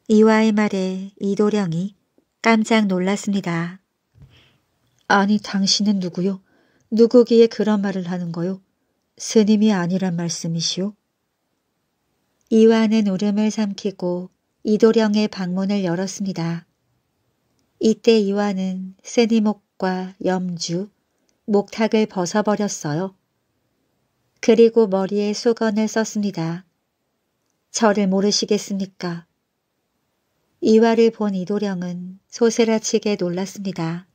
이와의 말에 이도령이 깜짝 놀랐습니다. 아니 당신은 누구요? 누구기에 그런 말을 하는 거요? 스님이 아니란 말씀이시오? 이와는 울음을 삼키고 이도령의 방문을 열었습니다. 이때 이와는 스님 목과 염주, 목탁을 벗어버렸어요. 그리고 머리에 수건을 썼습니다. 저를 모르시겠습니까? 이화를 본 이도령은 소스라치게 놀랐습니다.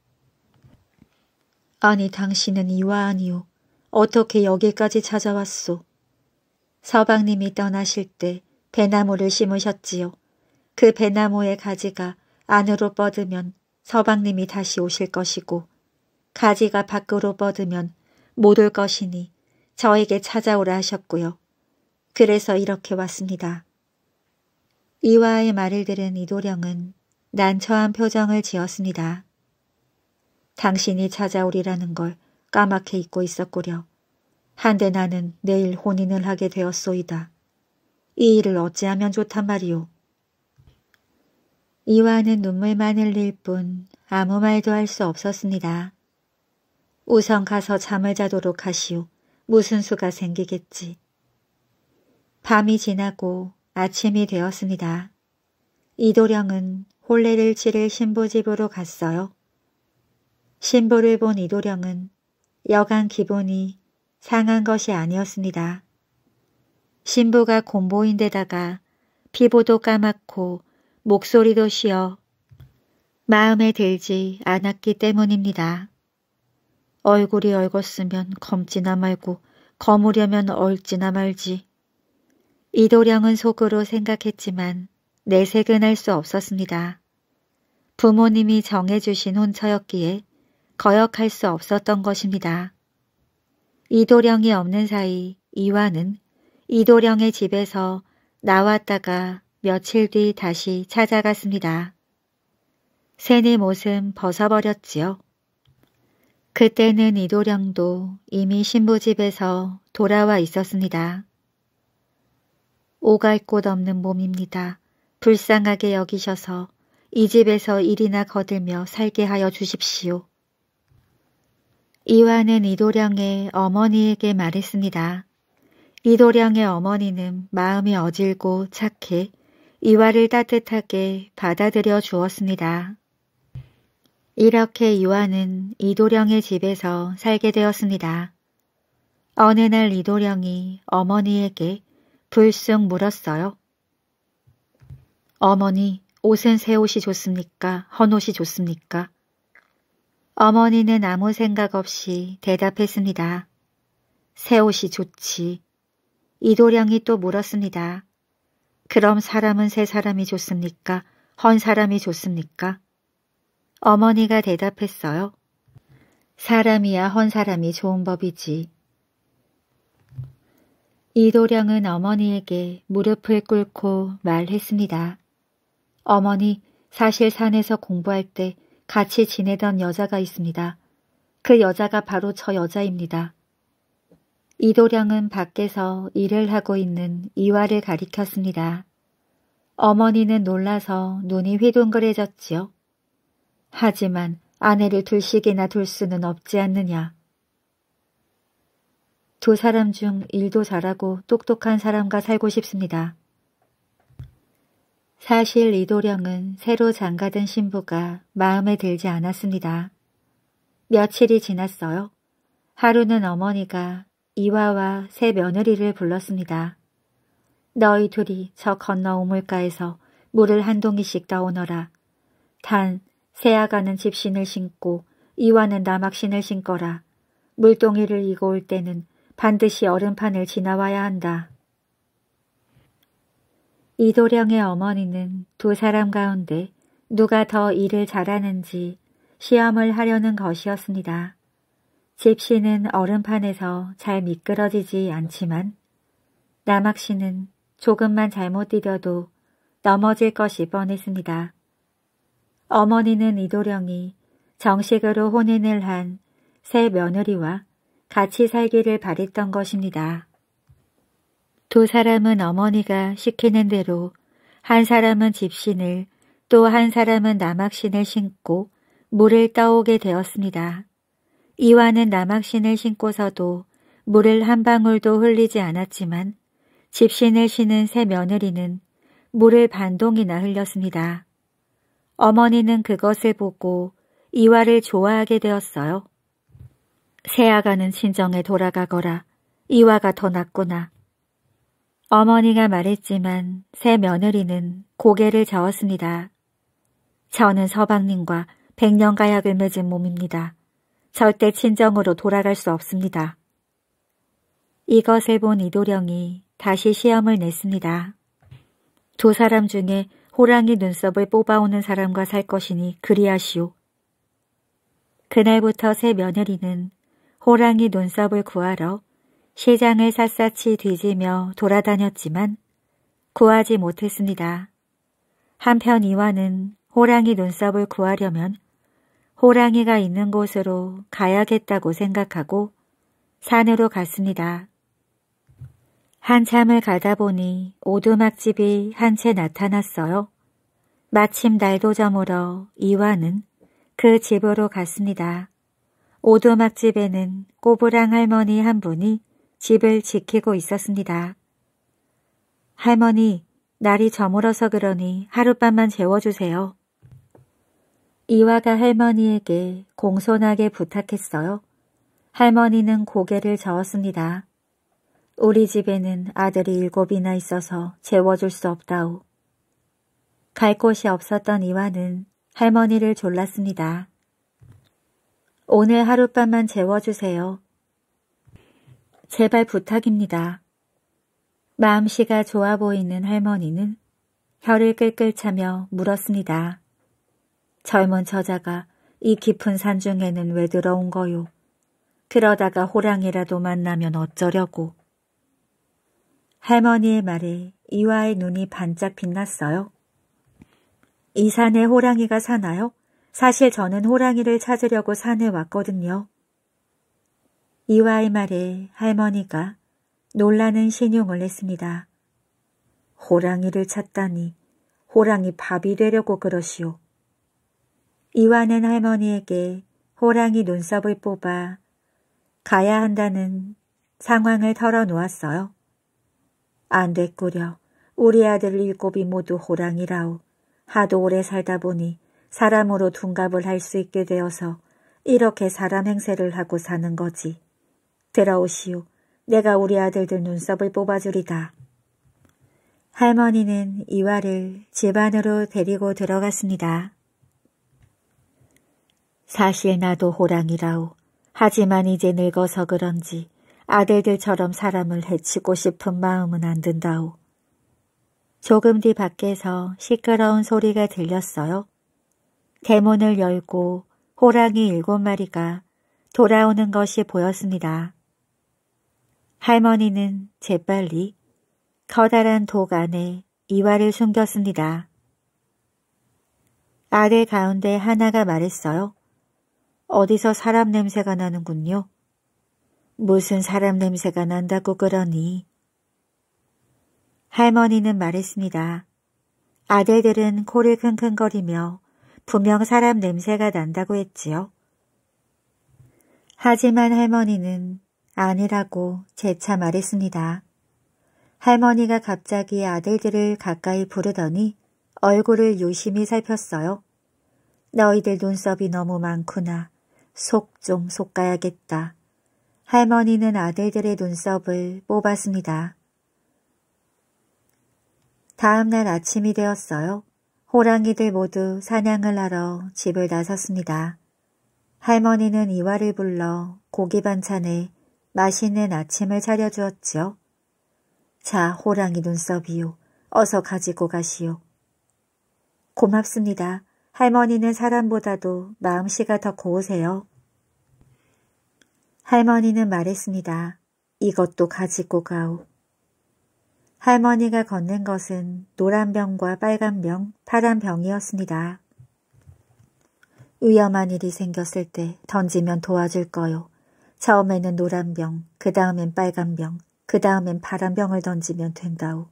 아니 당신은 이화 아니오. 어떻게 여기까지 찾아왔소? 서방님이 떠나실 때 배나무를 심으셨지요. 그 배나무의 가지가 안으로 뻗으면 서방님이 다시 오실 것이고 가지가 밖으로 뻗으면 못 올 것이니 저에게 찾아오라 하셨고요. 그래서 이렇게 왔습니다. 이화의 말을 들은 이도령은 난처한 표정을 지었습니다. 당신이 찾아오리라는 걸 까맣게 잊고 있었구려. 한데 나는 내일 혼인을 하게 되었소이다. 이 일을 어찌하면 좋단 말이오. 이화는 눈물만 흘릴 뿐 아무 말도 할 수 없었습니다. 우선 가서 잠을 자도록 하시오. 무슨 수가 생기겠지. 밤이 지나고 아침이 되었습니다. 이도령은 홀례를 치를 신부집으로 갔어요. 신부를 본 이도령은 여간 기분이 상한 것이 아니었습니다. 신부가 곰보인데다가 피부도 까맣고 목소리도 쉬어 마음에 들지 않았기 때문입니다. 얼굴이 얼었으면 검지나 말고 검으려면 얼지나 말지. 이도령은 속으로 생각했지만 내색은 할 수 없었습니다. 부모님이 정해주신 혼처였기에 거역할 수 없었던 것입니다. 이도령이 없는 사이 이화는 이도령의 집에서 나왔다가 며칠 뒤 다시 찾아갔습니다. 새네 모습 벗어버렸지요. 그때는 이도령도 이미 신부집에서 돌아와 있었습니다. 오갈 곳 없는 몸입니다. 불쌍하게 여기셔서 이 집에서 일이나 거들며 살게 하여 주십시오. 이화는 이도령의 어머니에게 말했습니다. 이도령의 어머니는 마음이 어질고 착해 이화를 따뜻하게 받아들여 주었습니다. 이렇게 유아는 이도령의 집에서 살게 되었습니다. 어느 날 이도령이 어머니에게 불쑥 물었어요. 어머니, 옷은 새 옷이 좋습니까? 헌옷이 좋습니까? 어머니는 아무 생각 없이 대답했습니다. 새 옷이 좋지. 이도령이 또 물었습니다. 그럼 사람은 새 사람이 좋습니까? 헌 사람이 좋습니까? 어머니가 대답했어요. 사람이야 헌 사람이 좋은 법이지. 이도령은 어머니에게 무릎을 꿇고 말했습니다. 어머니, 사실 산에서 공부할 때 같이 지내던 여자가 있습니다. 그 여자가 바로 저 여자입니다. 이도령은 밖에서 일을 하고 있는 이화를 가리켰습니다. 어머니는 놀라서 눈이 휘둥그레졌지요. 하지만 아내를 둘씩이나 둘 수는 없지 않느냐. 두 사람 중 일도 잘하고 똑똑한 사람과 살고 싶습니다. 사실 이도령은 새로 장가든 신부가 마음에 들지 않았습니다. 며칠이 지났어요. 하루는 어머니가 이화와 새 며느리를 불렀습니다. 너희 둘이 저 건너 오물가에서 물을 한 동이씩 떠오너라. 단 새아가는 집신을 신고 이와는 남악신을 신거라. 물동이를 이고 올 때는 반드시 얼음판을 지나와야 한다. 이도령의 어머니는 두 사람 가운데 누가 더 일을 잘하는지 시험을 하려는 것이었습니다. 집신은 얼음판에서 잘 미끄러지지 않지만 남악신은 조금만 잘못 디려도 넘어질 것이 뻔했습니다. 어머니는 이도령이 정식으로 혼인을 한 새 며느리와 같이 살기를 바랬던 것입니다. 두 사람은 어머니가 시키는 대로 한 사람은 집신을 또 한 사람은 남학신을 신고 물을 떠오게 되었습니다. 이와는 남학신을 신고서도 물을 한 방울도 흘리지 않았지만 집신을 신은 새 며느리는 물을 반동이나 흘렸습니다. 어머니는 그것을 보고 이화를 좋아하게 되었어요. 새아가는 친정에 돌아가거라. 이화가 더 낫구나. 어머니가 말했지만 새 며느리는 고개를 저었습니다. 저는 서방님과 백년 가약을 맺은 몸입니다. 절대 친정으로 돌아갈 수 없습니다. 이것을 본 이도령이 다시 시험을 냈습니다. 두 사람 중에 호랑이 눈썹을 뽑아오는 사람과 살 것이니 그리하시오. 그날부터 새 며느리는 호랑이 눈썹을 구하러 시장을 샅샅이 뒤지며 돌아다녔지만 구하지 못했습니다. 한편 이와는 호랑이 눈썹을 구하려면 호랑이가 있는 곳으로 가야겠다고 생각하고 산으로 갔습니다. 한참을 가다 보니 오두막집이 한 채 나타났어요. 마침 날도 저물어 이화는 그 집으로 갔습니다. 오두막집에는 꼬부랑 할머니 한 분이 집을 지키고 있었습니다. 할머니, 날이 저물어서 그러니 하룻밤만 재워주세요. 이화가 할머니에게 공손하게 부탁했어요. 할머니는 고개를 저었습니다. 우리 집에는 아들이 일곱이나 있어서 재워줄 수 없다오. 갈 곳이 없었던 이화는 할머니를 졸랐습니다. 오늘 하룻밤만 재워주세요. 제발 부탁입니다. 마음씨가 좋아 보이는 할머니는 혀를 끌끌 차며 물었습니다. 젊은 처자가 이 깊은 산중에는 왜 들어온 거요? 그러다가 호랑이라도 만나면 어쩌려고. 할머니의 말에 이화의 눈이 반짝 빛났어요. 이 산에 호랑이가 사나요? 사실 저는 호랑이를 찾으려고 산에 왔거든요. 이화의 말에 할머니가 놀라는 신용을 했습니다. 호랑이를 찾다니 호랑이 밥이 되려고 그러시오. 이화는 할머니에게 호랑이 눈썹을 뽑아 가야 한다는 상황을 털어놓았어요. 안됐꾸려 우리 아들 일곱이 모두 호랑이라오. 하도 오래 살다 보니 사람으로 둔갑을 할 수 있게 되어서 이렇게 사람 행세를 하고 사는 거지. 들어오시오. 내가 우리 아들들 눈썹을 뽑아주리다. 할머니는 이화를 집 안으로 데리고 들어갔습니다. 사실 나도 호랑이라오. 하지만 이제 늙어서 그런지 아들들처럼 사람을 해치고 싶은 마음은 안 든다오. 조금 뒤 밖에서 시끄러운 소리가 들렸어요. 대문을 열고 호랑이 일곱 마리가 돌아오는 것이 보였습니다. 할머니는 재빨리 커다란 독 안에 이화를 숨겼습니다. 아들 가운데 하나가 말했어요. 어디서 사람 냄새가 나는군요. 무슨 사람 냄새가 난다고 그러니. 할머니는 말했습니다. 아들들은 코를 킁킁거리며 분명 사람 냄새가 난다고 했지요. 하지만 할머니는 아니라고 재차 말했습니다. 할머니가 갑자기 아들들을 가까이 부르더니 얼굴을 유심히 살폈어요. 너희들 눈썹이 너무 많구나. 속 좀속 속 가야겠다. 할머니는 아들들의 눈썹을 뽑았습니다. 다음 날 아침이 되었어요. 호랑이들 모두 사냥을 하러 집을 나섰습니다. 할머니는 이화를 불러 고기 반찬에 맛있는 아침을 차려주었지요. 자, 호랑이 눈썹이요. 어서 가지고 가시오. 고맙습니다. 할머니는 사람보다도 마음씨가 더 고우세요. 할머니는 말했습니다. 이것도 가지고 가오. 할머니가 걷는 것은 노란 병과 빨간 병, 파란 병이었습니다. 위험한 일이 생겼을 때 던지면 도와줄 거요. 처음에는 노란 병, 그 다음엔 빨간 병, 그 다음엔 파란 병을 던지면 된다오.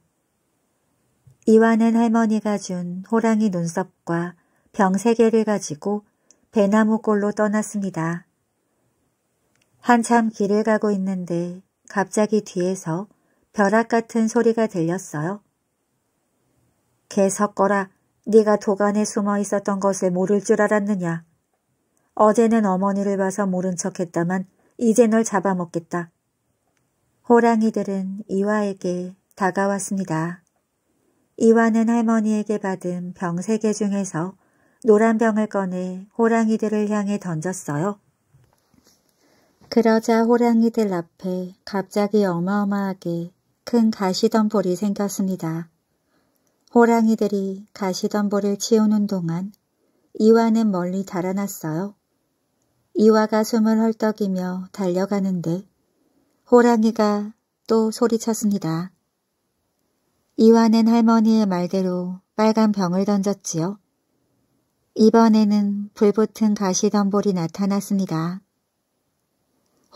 이와는 할머니가 준 호랑이 눈썹과 병 세 개를 가지고 배나무골로 떠났습니다. 한참 길을 가고 있는데 갑자기 뒤에서 벼락 같은 소리가 들렸어요. 개 섞어라. 네가 도간에 숨어 있었던 것을 모를 줄 알았느냐. 어제는 어머니를 봐서 모른 척했다만 이제 널 잡아먹겠다. 호랑이들은 이화에게 다가왔습니다. 이화는 할머니에게 받은 병세개 중에서 노란 병을 꺼내 호랑이들을 향해 던졌어요. 그러자 호랑이들 앞에 갑자기 어마어마하게 큰 가시덤불이 생겼습니다. 호랑이들이 가시덤불을 치우는 동안 이와는 멀리 달아났어요. 이와가 숨을 헐떡이며 달려가는데 호랑이가 또 소리쳤습니다. 이와는 할머니의 말대로 빨간 병을 던졌지요. 이번에는 불붙은 가시덤불이 나타났습니다.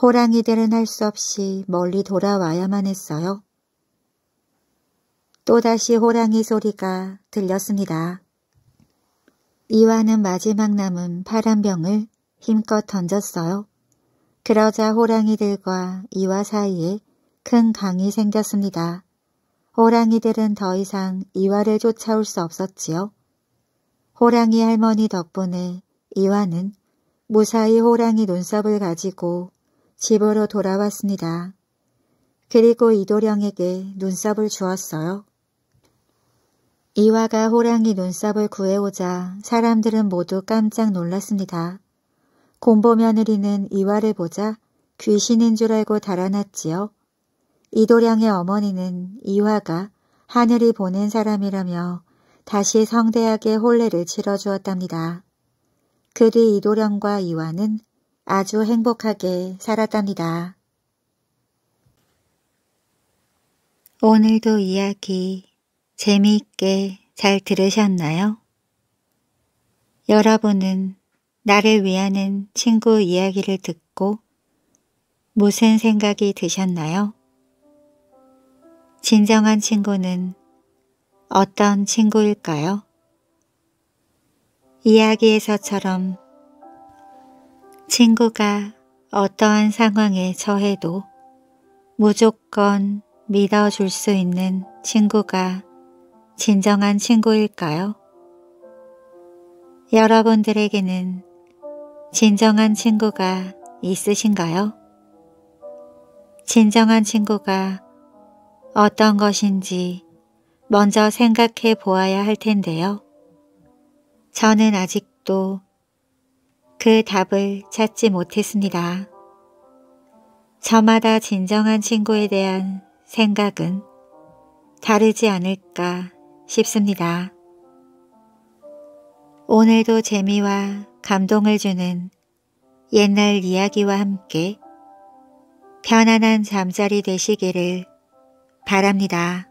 호랑이들은 할 수 없이 멀리 돌아와야만 했어요. 또다시 호랑이 소리가 들렸습니다. 이와는 마지막 남은 파란 병을 힘껏 던졌어요. 그러자 호랑이들과 이와 사이에 큰 강이 생겼습니다. 호랑이들은 더 이상 이와를 쫓아올 수 없었지요. 호랑이 할머니 덕분에 이와는 무사히 호랑이 눈썹을 가지고 집으로 돌아왔습니다. 그리고 이도령에게 눈썹을 주었어요. 이화가 호랑이 눈썹을 구해오자 사람들은 모두 깜짝 놀랐습니다. 곰보 며느리는 이화를 보자 귀신인 줄 알고 달아났지요. 이도령의 어머니는 이화가 하늘이 보낸 사람이라며 다시 성대하게 혼례를 치러주었답니다. 그 뒤 이도령과 이화는 아주 행복하게 살았답니다. 오늘도 이야기 재미있게 잘 들으셨나요? 여러분은 나를 위하는 친구 이야기를 듣고 무슨 생각이 드셨나요? 진정한 친구는 어떤 친구일까요? 이야기에서처럼 친구가 어떠한 상황에 처해도 무조건 믿어줄 수 있는 친구가 진정한 친구일까요? 여러분들에게는 진정한 친구가 있으신가요? 진정한 친구가 어떤 것인지 먼저 생각해 보아야 할 텐데요. 저는 아직도 그 답을 찾지 못했습니다. 저마다 진정한 친구에 대한 생각은 다르지 않을까 싶습니다. 오늘도 재미와 감동을 주는 옛날 이야기와 함께 편안한 잠자리 되시기를 바랍니다.